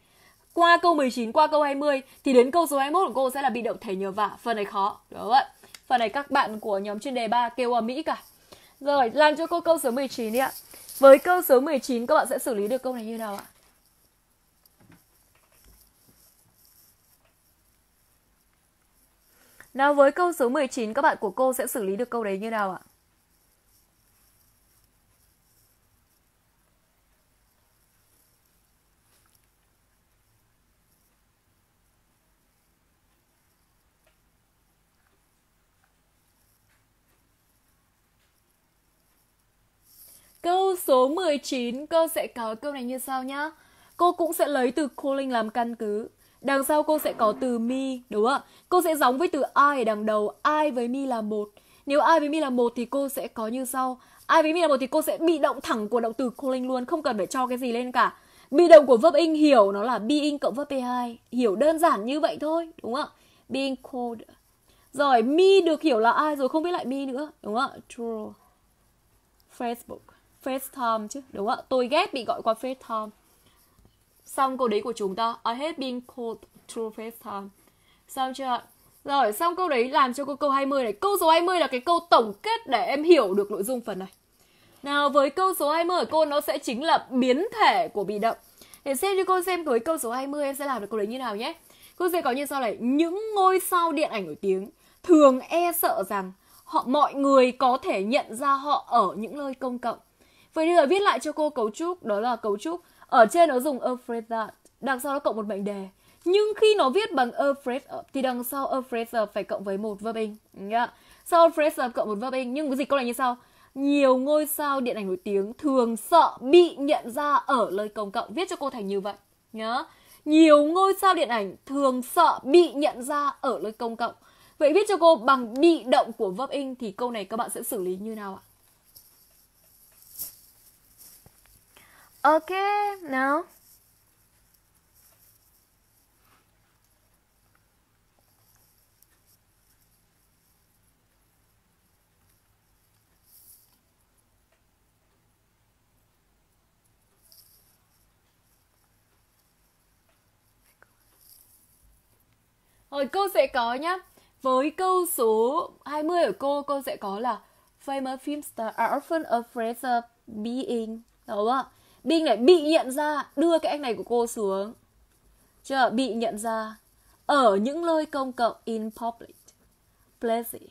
Qua câu 19, qua câu 20 thì đến câu số 21 của cô sẽ là bị động thể nhờ vả. Phần này khó. Đúng không ạ? Phần này các bạn của nhóm chuyên đề 3 kêu ở Mỹ cả. Rồi, làm cho cô câu số 19 đi ạ. Với câu số 19 các bạn sẽ xử lý được câu này như nào ạ? Nào với câu số 19 các bạn của cô sẽ xử lý được câu đấy như nào ạ? Câu số 19, cô sẽ có câu này như sau nhá. Cô cũng sẽ lấy từ cooling làm căn cứ. Đằng sau cô sẽ có từ mi đúng không ạ? Cô sẽ giống với từ I ở đằng đầu, I với mi là một. Nếu I với mi là một thì cô sẽ có như sau. I với mi là một thì cô sẽ bị động thẳng của động từ calling luôn, không cần phải cho cái gì lên cả. Bị động của verb in hiểu nó là being cộng verb P2. Hiểu đơn giản như vậy thôi, đúng không ạ? Being called, Rồi, mi được hiểu là ai rồi, không biết lại mi nữa, đúng không ạ? True. Facebook. FaceTime chứ, đúng không ạ? Tôi ghét bị gọi qua FaceTime xong câu đấy của chúng ta I have been called through FaceTime xong chưa ạ rồi xong câu đấy làm cho câu câu 20 này câu số 20 là cái câu tổng kết để em hiểu được nội dung phần này nào với câu số 20 của cô nó sẽ chính là biến thể của bị động để xem cho cô xem với câu số 20 em sẽ làm được câu đấy như nào nhé cô sẽ có như sau này những ngôi sao điện ảnh nổi tiếng thường e sợ rằng họ mọi người có thể nhận ra họ ở những nơi công cộng vậy bây giờ viết lại cho cô cấu trúc đó là cấu trúc ở trên nó dùng afraid that đằng sau nó cộng một mệnh đề nhưng khi nó viết bằng afraid ờ, thì đằng sau afraid of phải cộng với một verb in yeah. sau afraid of cộng một verb in nhưng cái gì câu này như sau nhiều ngôi sao điện ảnh nổi tiếng thường sợ bị nhận ra ở nơi công cộng viết cho cô thành như vậy nhá nhiều ngôi sao điện ảnh thường sợ bị nhận ra ở nơi công cộng vậy viết cho cô bằng bị động của verb in thì câu này các bạn sẽ xử lý như nào ạ OK, nào. Rồi cô sẽ có nhá. Với câu số 20 của cô, cô sẽ có là Famous film star are often afraid of being. Đúng không ạ? Bing này bị nhận ra đưa cái anh này của cô xuống chưa bị nhận ra ở những nơi công cộng in public places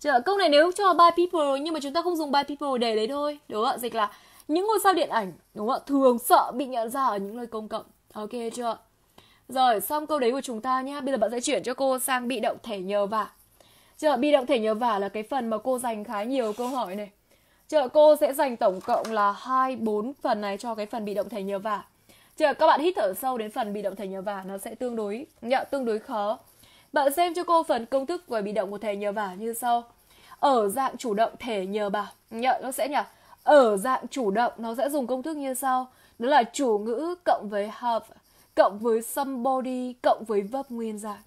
chưa câu này nếu cho by people nhưng mà chúng ta không dùng by people để đấy thôi đúng không ạ dịch là những ngôi sao điện ảnh đúng không ạ thường sợ bị nhận ra ở những nơi công cộng ok chưa rồi xong câu đấy của chúng ta nhá bây giờ bạn sẽ chuyển cho cô sang bị động thể nhờ vả chưa bị động thể nhờ vả là cái phần mà cô dành khá nhiều câu hỏi này Chợ cô sẽ dành tổng cộng là 24 phần này cho cái phần bị động thể nhờ vả. Chờ các bạn hít thở sâu đến phần bị động thể nhờ vả nó sẽ tương đối nhạ tương đối khó. Bạn xem cho cô phần công thức về bị động của thể nhờ vả như sau. Ở dạng chủ động thể nhờ vả, nhạ nó sẽ nhỉ? Ở dạng chủ động nó sẽ dùng công thức như sau, đó là chủ ngữ cộng với have cộng với somebody cộng với verb nguyên dạng.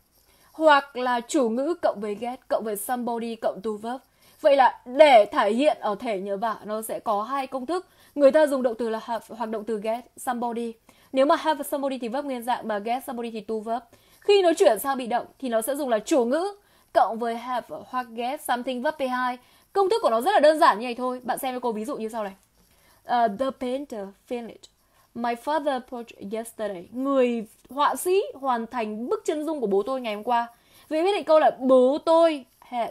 Hoặc là chủ ngữ cộng với get cộng với somebody cộng to verb Vậy là để thể hiện ở thể nhớ vả nó sẽ có hai công thức. Người ta dùng động từ là have hoặc động từ get somebody. Nếu mà have somebody thì verb nguyên dạng mà get somebody thì to verb. Khi nó chuyển sang bị động thì nó sẽ dùng là chủ ngữ cộng với have hoặc get something verb P2. Công thức của nó rất là đơn giản như vậy thôi. Bạn xem cho cô ví dụ như sau này. Uh, the painter finished. My father approached yesterday. Người họa sĩ hoàn thành bức chân dung của bố tôi ngày hôm qua. Vì biết định câu là bố tôi had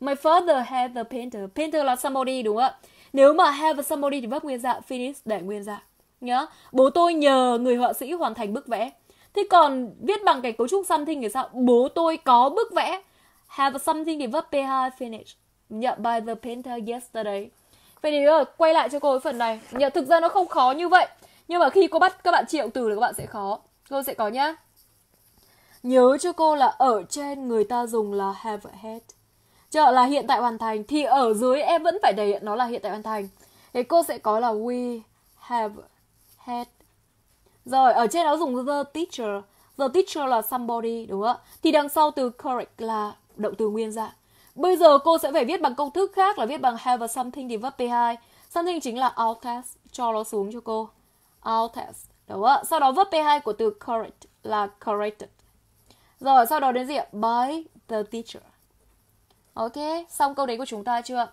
My father have a painter. Painter là somebody đúng không ạ? Nếu mà have a somebody thì vấp nguyên dạng, finish để nguyên dạng. Nhớ, bố tôi nhờ người họa sĩ hoàn thành bức vẽ. Thế còn viết bằng cái cấu trúc something thì sao? Bố tôi có bức vẽ. Have something thì vấp PH finish. Nhớ, by the painter yesterday. Vậy thì rồi, quay lại cho cô cái phần này. Nhờ thực ra nó không khó như vậy. Nhưng mà khi cô bắt các bạn triệu từ là các bạn sẽ khó. Cô sẽ có nhá. Nhớ cho cô là ở trên người ta dùng là have a head chợ là hiện tại hoàn thành thì ở dưới em vẫn phải đầy nó là hiện tại hoàn thành thế cô sẽ có là we have had rồi ở trên nó dùng the teacher the teacher là somebody đúng không ạ thì đằng sau từ correct là động từ nguyên dạng bây giờ cô sẽ phải viết bằng công thức khác là viết bằng have a something thì vấp p2 something chính là out test cho nó xuống cho cô out test đúng không ạ sau đó vấp p2 của từ correct là corrected rồi sau đó đến gì ạ by the teacher Ok, xong câu đấy của chúng ta chưa?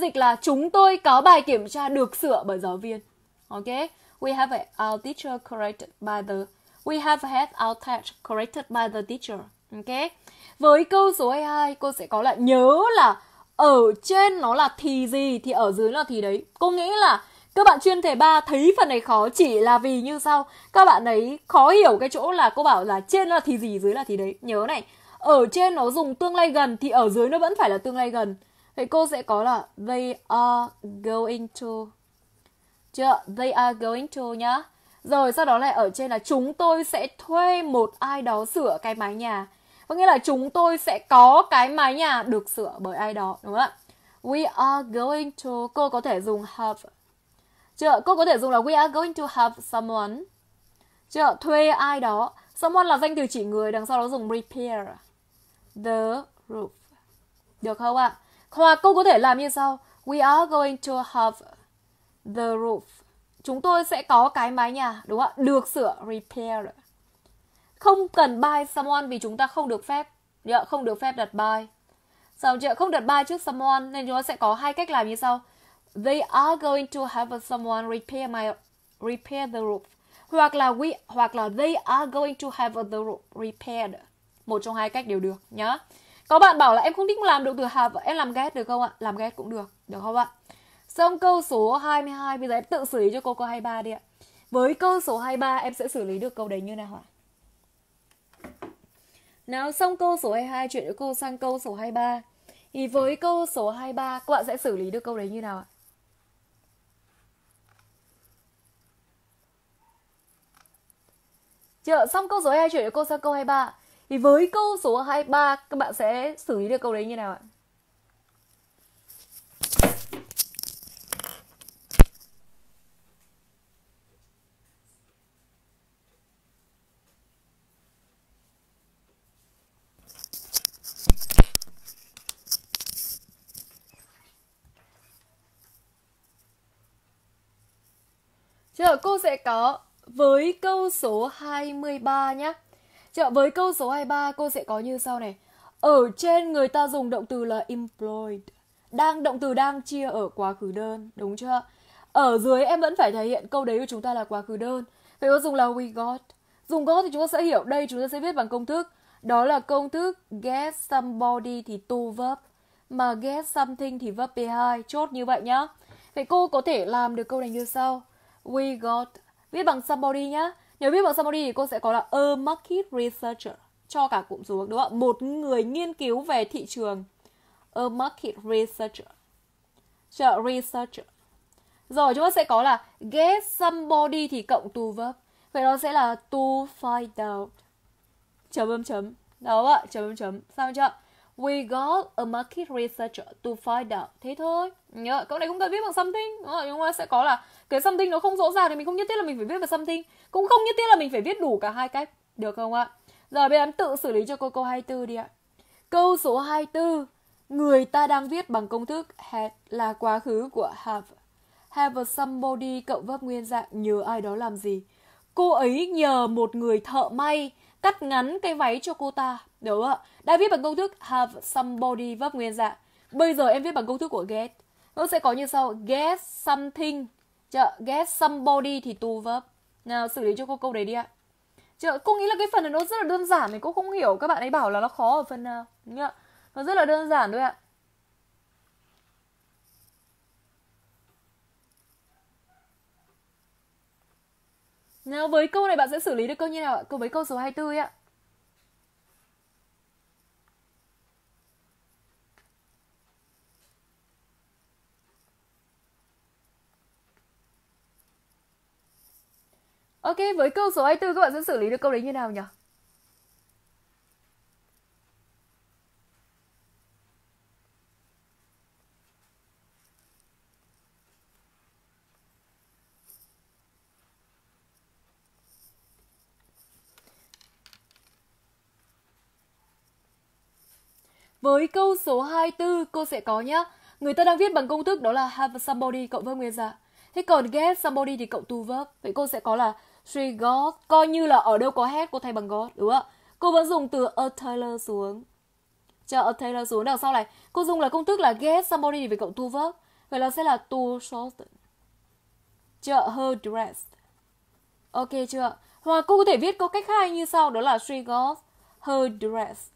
Dịch là chúng tôi có bài kiểm tra được sửa bởi giáo viên. Ok, we have a, our teacher corrected by the we have had our test corrected by the teacher. Ok. Với câu số 22 cô sẽ có lại nhớ là ở trên nó là thì gì thì ở dưới là thì đấy. Cô nghĩ là các bạn chuyên thể ba thấy phần này khó chỉ là vì như sau. Các bạn ấy khó hiểu cái chỗ là cô bảo là trên là thì gì dưới là thì đấy. Nhớ này, ở trên nó dùng tương lai gần thì ở dưới nó vẫn phải là tương lai gần vậy cô sẽ có là they are going to chưa they are going to nhá rồi sau đó lại ở trên là chúng tôi sẽ thuê một ai đó sửa cái mái nhà có nghĩa là chúng tôi sẽ có cái mái nhà được sửa bởi ai đó đúng không ạ we are going to cô có thể dùng have chưa cô có thể dùng là we are going to have someone chưa thuê ai đó someone là danh từ chỉ người đằng sau đó dùng repair the roof. Được không ạ? Hoặc câu có thể làm như sau. We are going to have the roof. Chúng tôi sẽ có cái mái nhà, đúng không ạ? Được sửa, repair. Không cần buy someone vì chúng ta không được phép. không được phép đặt buy. Sao chưa? Không đặt buy trước someone nên chúng ta sẽ có hai cách làm như sau. They are going to have someone repair my repair the roof. Hoặc là we hoặc là they are going to have the roof repaired một trong hai cách đều được nhá có bạn bảo là em không thích làm động từ hợp em làm ghét được không ạ làm ghét cũng được được không ạ xong câu số 22 bây giờ em tự xử lý cho cô câu 23 đi ạ với câu số 23 em sẽ xử lý được câu đấy như nào ạ nào xong câu số 22 chuyển cho cô sang câu số 23 thì với câu số 23 các bạn sẽ xử lý được câu đấy như nào ạ Chưa, xong câu số 22 chuyển cho cô sang câu 23 thì với câu số 23 các bạn sẽ xử lý được câu đấy như nào ạ? Giờ cô sẽ có với câu số 23 nhé. Chợ với câu số 23 cô sẽ có như sau này. Ở trên người ta dùng động từ là employed. Đang động từ đang chia ở quá khứ đơn, đúng chưa? Ở dưới em vẫn phải thể hiện câu đấy của chúng ta là quá khứ đơn. Vậy có dùng là we got. Dùng got thì chúng ta sẽ hiểu đây chúng ta sẽ viết bằng công thức. Đó là công thức get somebody thì to verb. Mà get something thì verb P2. Chốt như vậy nhá. Vậy cô có thể làm được câu này như sau. We got. Viết bằng somebody nhá. Nếu viết bằng somebody thì cô sẽ có là a market researcher cho cả cụm từ đúng không? Một người nghiên cứu về thị trường. A market researcher. Chợ researcher. Rồi chúng ta sẽ có là get somebody thì cộng to verb. Vậy đó sẽ là to find out. Chấm chấm chấm. Đó ạ, chấm chấm. Sao chưa? We got a market researcher to find out. Thế thôi. Nhớ, câu này cũng cần viết bằng something. Đúng rồi, chúng ta sẽ có là cái something nó không rõ ràng thì mình không nhất thiết là mình phải viết bằng something cũng không nhất thiết là mình phải viết đủ cả hai cách được không ạ giờ bây giờ em tự xử lý cho cô câu 24 đi ạ câu số 24 người ta đang viết bằng công thức had là quá khứ của have have somebody cộng vấp nguyên dạng nhờ ai đó làm gì cô ấy nhờ một người thợ may cắt ngắn cái váy cho cô ta đúng không ạ đã viết bằng công thức have somebody vấp nguyên dạng bây giờ em viết bằng công thức của get nó sẽ có như sau get something chợ get somebody thì tu vấp nào ờ, xử lý cho cô câu đấy đi ạ Chứ cô nghĩ là cái phần này nó rất là đơn giản thì cô không hiểu các bạn ấy bảo là nó khó ở phần nào ờ, đúng không? nó rất là đơn giản thôi ạ nào ờ, với câu này bạn sẽ xử lý được câu như nào ạ? Câu với câu số 24 ấy ạ. Ok, với câu số 24 các bạn sẽ xử lý được câu đấy như nào nhỉ? Với câu số 24 cô sẽ có nhá. Người ta đang viết bằng công thức đó là have somebody cộng vâng với nguyên giả. Thế còn get somebody thì cộng to verb. Vậy cô sẽ có là she got coi như là ở đâu có hết cô thay bằng got đúng không cô vẫn dùng từ a Taylor xuống cho a Taylor xuống đằng sau này cô dùng là công thức là get somebody về cộng to verb vậy là sẽ là to shorten cho her dressed ok chưa hoặc cô có thể viết có cách hai như sau đó là she got her dressed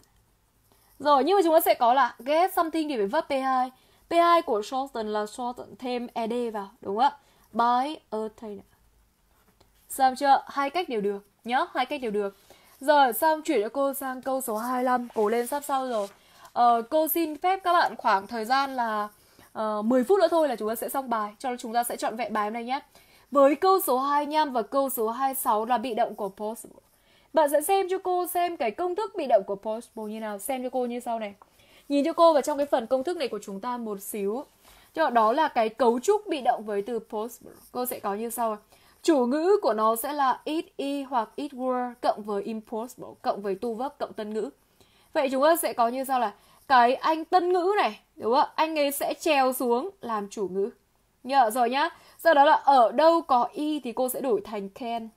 rồi nhưng mà chúng ta sẽ có là get something thì phải verb P2 P2 của shorten là shorten thêm ed vào đúng không ạ by a Taylor Xong chưa? Hai cách đều được nhá, hai cách đều được. Rồi xong chuyển cho cô sang câu số 25, cố lên sắp sau rồi. Ờ, cô xin phép các bạn khoảng thời gian là uh, ờ, 10 phút nữa thôi là chúng ta sẽ xong bài, cho nên chúng ta sẽ chọn vẹn bài hôm nay nhé. Với câu số 25 và câu số 26 là bị động của possible. Bạn sẽ xem cho cô xem cái công thức bị động của possible như nào, xem cho cô như sau này. Nhìn cho cô vào trong cái phần công thức này của chúng ta một xíu. Cho đó là cái cấu trúc bị động với từ possible. Cô sẽ có như sau. Này chủ ngữ của nó sẽ là it e hoặc it were cộng với impossible cộng với tu vấp cộng tân ngữ vậy chúng ta sẽ có như sau là cái anh tân ngữ này đúng không anh ấy sẽ trèo xuống làm chủ ngữ nhớ rồi nhá sau đó là ở đâu có y thì cô sẽ đổi thành can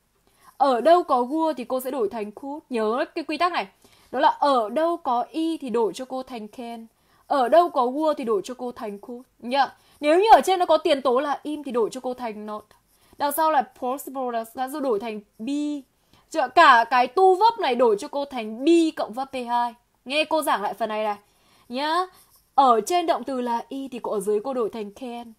ở đâu có vua thì cô sẽ đổi thành could nhớ cái quy tắc này đó là ở đâu có y thì đổi cho cô thành can ở đâu có vua thì đổi cho cô thành could nhớ nếu như ở trên nó có tiền tố là im thì đổi cho cô thành not đằng sau là possible là đã đổi thành B Chợ cả cái tu vấp này đổi cho cô thành B cộng vấp P2 Nghe cô giảng lại phần này này Nhá Ở trên động từ là Y thì cô ở dưới cô đổi thành can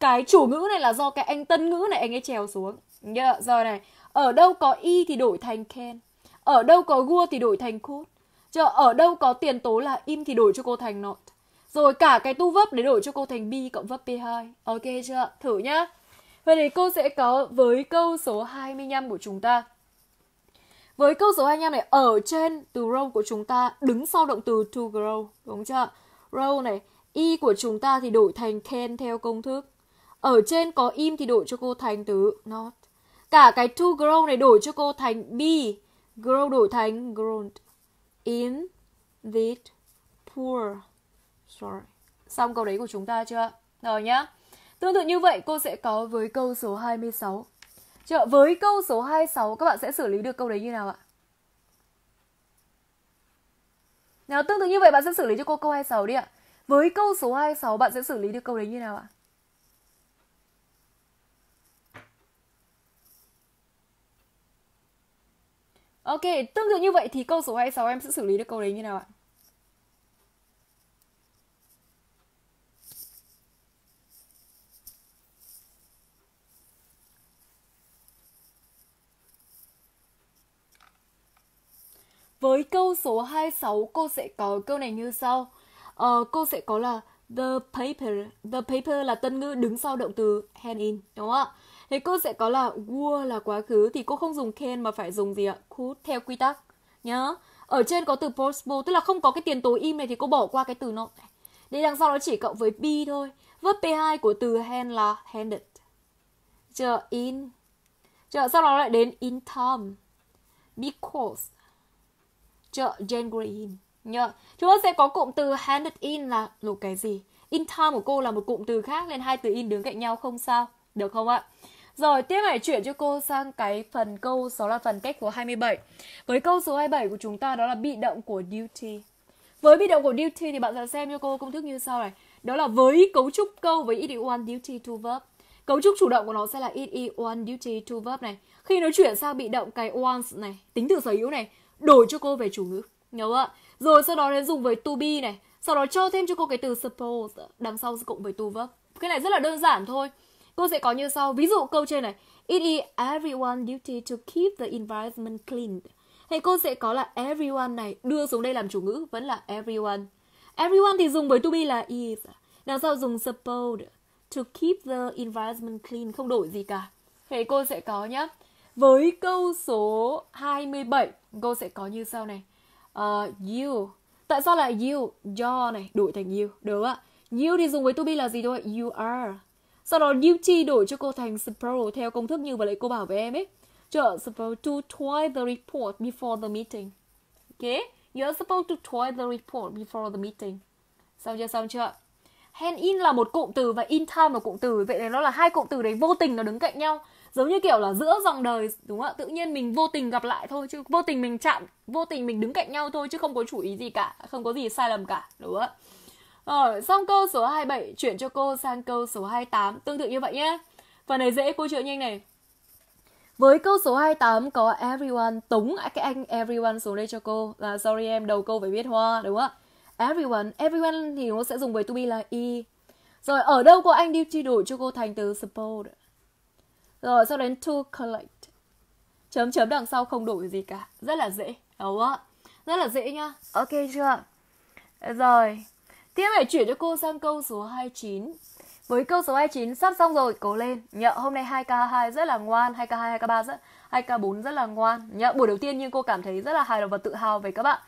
Cái chủ ngữ này là do cái anh tân ngữ này anh ấy trèo xuống Nhá Rồi này Ở đâu có Y thì đổi thành can Ở đâu có gua thì đổi thành could chợ ở đâu có tiền tố là im thì đổi cho cô thành not Rồi cả cái tu vấp để đổi cho cô thành B cộng vấp P2 Ok chưa? Thử nhá Vậy thì cô sẽ có với câu số 25 của chúng ta. Với câu số 25 này, ở trên từ row của chúng ta đứng sau động từ to grow, đúng chưa? Row này, y của chúng ta thì đổi thành can theo công thức. Ở trên có im thì đổi cho cô thành từ not. Cả cái to grow này đổi cho cô thành be, grow đổi thành grown. In the poor. Sorry. Xong câu đấy của chúng ta chưa? Rồi nhá. Tương tự như vậy cô sẽ có với câu số 26. Chưa, với câu số 26 các bạn sẽ xử lý được câu đấy như nào ạ? Nào tương tự như vậy bạn sẽ xử lý cho cô câu 26 đi ạ. Với câu số 26 bạn sẽ xử lý được câu đấy như nào ạ? Ok, tương tự như vậy thì câu số 26 em sẽ xử lý được câu đấy như nào ạ? Với câu số 26 cô sẽ có câu này như sau. Ờ, cô sẽ có là the paper. The paper là tân ngữ đứng sau động từ hand in, đúng không ạ? Thế cô sẽ có là were là quá khứ thì cô không dùng can mà phải dùng gì ạ? Could theo quy tắc nhớ Ở trên có từ possible tức là không có cái tiền tố im này thì cô bỏ qua cái từ nó. để đằng sau nó chỉ cộng với be thôi. Verb P2 của từ hand là handed. Chờ in. Chờ sau đó lại đến in time. Because chợ Jane Green Nhớ. Chúng ta sẽ có cụm từ handed in là lục cái gì? In time của cô là một cụm từ khác nên hai từ in đứng cạnh nhau không sao. Được không ạ? Rồi tiếp này chuyển cho cô sang cái phần câu số là phần cách số 27. Với câu số 27 của chúng ta đó là bị động của duty. Với bị động của duty thì bạn sẽ xem cho cô công thức như sau này. Đó là với cấu trúc câu với it is one duty to verb. Cấu trúc chủ động của nó sẽ là it is one duty to verb này. Khi nó chuyển sang bị động cái once này, tính từ sở hữu này đổi cho cô về chủ ngữ nhớ ạ rồi sau đó đến dùng với to be này sau đó cho thêm cho cô cái từ suppose đằng sau cộng với to verb cái này rất là đơn giản thôi cô sẽ có như sau ví dụ câu trên này it is everyone duty to keep the environment clean thì cô sẽ có là everyone này đưa xuống đây làm chủ ngữ vẫn là everyone everyone thì dùng với to be là is đằng sau dùng suppose to keep the environment clean không đổi gì cả thì cô sẽ có nhé. Với câu số 27, câu sẽ có như sau này. Uh, you. Tại sao lại you? Do này, đổi thành you. Được ạ. You thì dùng với to be là gì thôi? You are. Sau đó duty đổi cho cô thành supposed theo công thức như vừa lấy cô bảo với em ấy. trợ supposed to try the report before the meeting. Ok? You're supposed to try the report before the meeting. Xong chưa? Xong chưa? Hand in là một cụm từ và in time là cụm từ. Vậy nên nó là hai cụm từ đấy vô tình nó đứng cạnh nhau giống như kiểu là giữa dòng đời đúng không ạ tự nhiên mình vô tình gặp lại thôi chứ vô tình mình chạm vô tình mình đứng cạnh nhau thôi chứ không có chủ ý gì cả không có gì sai lầm cả đúng không ạ rồi xong câu số 27 chuyển cho cô sang câu số 28 tương tự như vậy nhé phần này dễ cô chữa nhanh này với câu số 28 có everyone tống à, cái anh everyone xuống đây cho cô là sorry em đầu câu phải viết hoa đúng không ạ everyone everyone thì nó sẽ dùng với to be là e rồi ở đâu có anh đi duty đổi cho cô thành từ support rồi sau đến to collect. Chấm chấm đằng sau không đổi gì cả. Rất là dễ. Đúng không ạ? Rất là dễ nhá. Ok chưa? Rồi. Tiếp phải chuyển cho cô sang câu số 29. Với câu số 29 sắp xong rồi, cố lên. Nhớ hôm nay 2K2 rất là ngoan, 2K2, 2K3 rất 2K4 rất là ngoan. Nhớ buổi đầu tiên nhưng cô cảm thấy rất là hài lòng và tự hào về các bạn.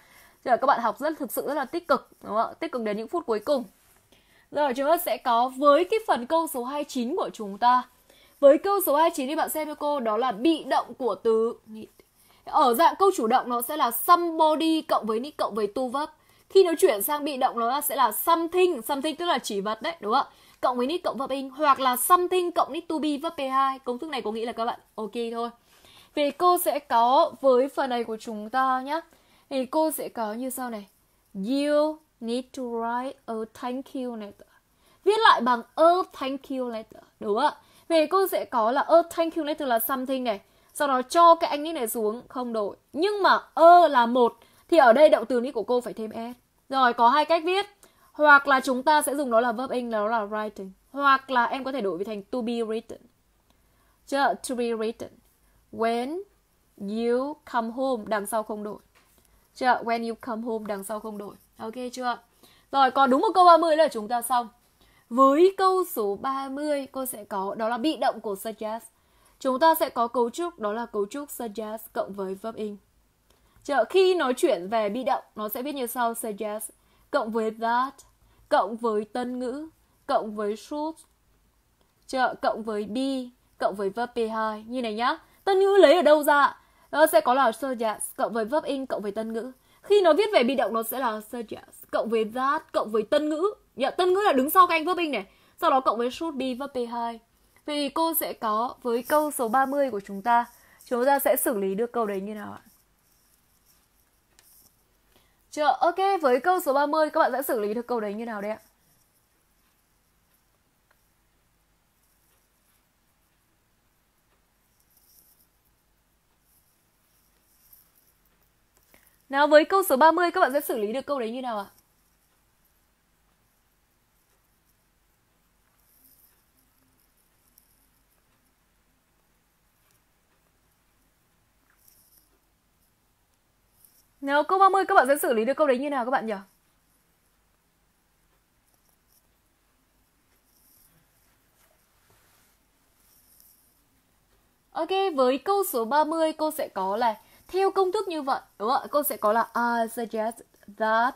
Giờ các bạn học rất thực sự rất là tích cực, đúng không ạ? Tích cực đến những phút cuối cùng. Rồi chúng ta sẽ có với cái phần câu số 29 của chúng ta với câu số 29 thì bạn xem cho cô đó là bị động của từ ở dạng câu chủ động nó sẽ là somebody cộng với nick cộng với tu verb. Khi nó chuyển sang bị động nó sẽ là something, something tức là chỉ vật đấy, đúng không ạ? Cộng với nick cộng verb in hoặc là something cộng ni to be verb P2. Công thức này có nghĩ là các bạn ok thôi. Về cô sẽ có với phần này của chúng ta nhé. Thì cô sẽ có như sau này. You need to write a thank you letter. Viết lại bằng a thank you letter, đúng không ạ? về cô sẽ có là a thank you từ là something này. Sau đó cho cái anh ấy này xuống, không đổi. Nhưng mà a là một thì ở đây động từ ní của cô phải thêm s. Rồi có hai cách viết. Hoặc là chúng ta sẽ dùng nó là verb in đó là writing. Hoặc là em có thể đổi thành to be written. Chưa? To be written. When you come home đằng sau không đổi. Chưa? When you come home đằng sau không đổi. Ok chưa? Rồi còn đúng một câu 30 là chúng ta xong. Với câu số 30 cô sẽ có đó là bị động của suggest. Chúng ta sẽ có cấu trúc đó là cấu trúc suggest cộng với verb in. Chờ khi nói chuyện về bị động nó sẽ viết như sau suggest cộng với that cộng với tân ngữ cộng với should chợ cộng với be cộng với verb be hai như này nhá. Tân ngữ lấy ở đâu ra? Nó sẽ có là suggest cộng với verb in cộng với tân ngữ. Khi nó viết về bị động nó sẽ là suggest cộng với that cộng với tân ngữ dạ, Tân ngữ là đứng sau các anh verb in này Sau đó cộng với should be verb P2 Thì cô sẽ có với câu số 30 của chúng ta Chúng ta sẽ xử lý được câu đấy như nào ạ? Chưa, dạ, ok, với câu số 30 các bạn sẽ xử lý được câu đấy như nào đấy ạ? Nào với câu số 30 các bạn sẽ xử lý được câu đấy như nào ạ? Nếu câu 30 các bạn sẽ xử lý được câu đấy như nào các bạn nhỉ? Ok, với câu số 30 cô sẽ có là theo công thức như vậy, đúng không ạ? Cô sẽ có là I suggest that.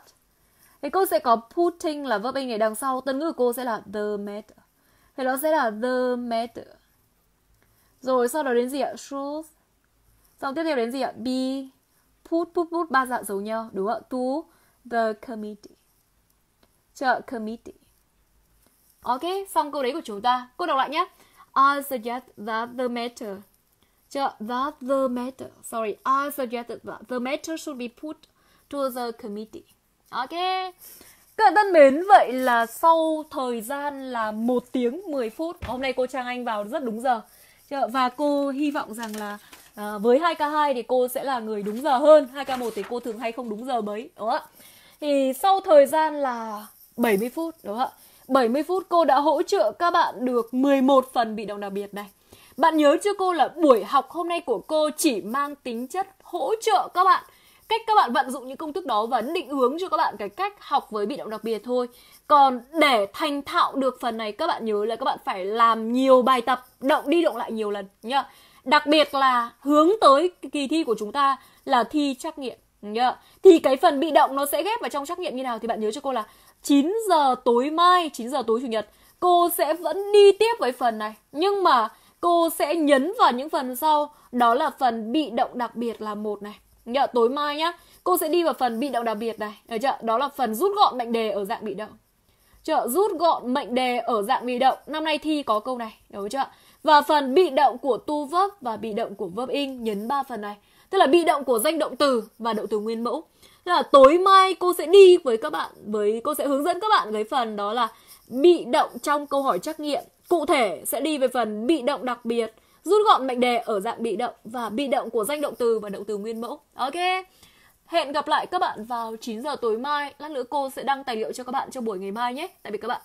Thì cô sẽ có putting là verb Anh ở đằng sau, tân ngữ của cô sẽ là the matter. Thì nó sẽ là the matter. Rồi sau đó đến gì ạ? Should. Xong tiếp theo đến gì ạ? Be put put put ba dạng giống nhau đúng không to the committee chợ committee ok xong câu đấy của chúng ta cô đọc lại nhé I suggest that the matter chợ that the matter sorry I suggested that the matter should be put to the committee ok các bạn thân mến, vậy là sau thời gian là 1 tiếng 10 phút Hôm nay cô Trang Anh vào rất đúng giờ Và cô hy vọng rằng là à, với 2K2 thì cô sẽ là người đúng giờ hơn 2K1 thì cô thường hay không đúng giờ mấy đúng không ạ thì sau thời gian là 70 phút đúng không ạ 70 phút cô đã hỗ trợ các bạn được 11 phần bị động đặc biệt này bạn nhớ chưa cô là buổi học hôm nay của cô chỉ mang tính chất hỗ trợ các bạn cách các bạn vận dụng những công thức đó và định hướng cho các bạn cái cách học với bị động đặc biệt thôi còn để thành thạo được phần này các bạn nhớ là các bạn phải làm nhiều bài tập động đi động lại nhiều lần nhá đặc biệt là hướng tới kỳ thi của chúng ta là thi trắc nghiệm nhá. thì cái phần bị động nó sẽ ghép vào trong trắc nghiệm như nào thì bạn nhớ cho cô là 9 giờ tối mai 9 giờ tối chủ nhật cô sẽ vẫn đi tiếp với phần này nhưng mà cô sẽ nhấn vào những phần sau đó là phần bị động đặc biệt là một này nhá tối mai nhá cô sẽ đi vào phần bị động đặc biệt này được chưa đó là phần rút gọn mệnh đề ở dạng bị động chợ rút gọn mệnh đề ở dạng bị động năm nay thi có câu này đúng chưa và phần bị động của tu verb và bị động của verb in nhấn ba phần này tức là bị động của danh động từ và động từ nguyên mẫu tức là tối mai cô sẽ đi với các bạn với cô sẽ hướng dẫn các bạn cái phần đó là bị động trong câu hỏi trắc nghiệm cụ thể sẽ đi về phần bị động đặc biệt rút gọn mệnh đề ở dạng bị động và bị động của danh động từ và động từ nguyên mẫu ok hẹn gặp lại các bạn vào 9 giờ tối mai lát nữa cô sẽ đăng tài liệu cho các bạn cho buổi ngày mai nhé tạm biệt các bạn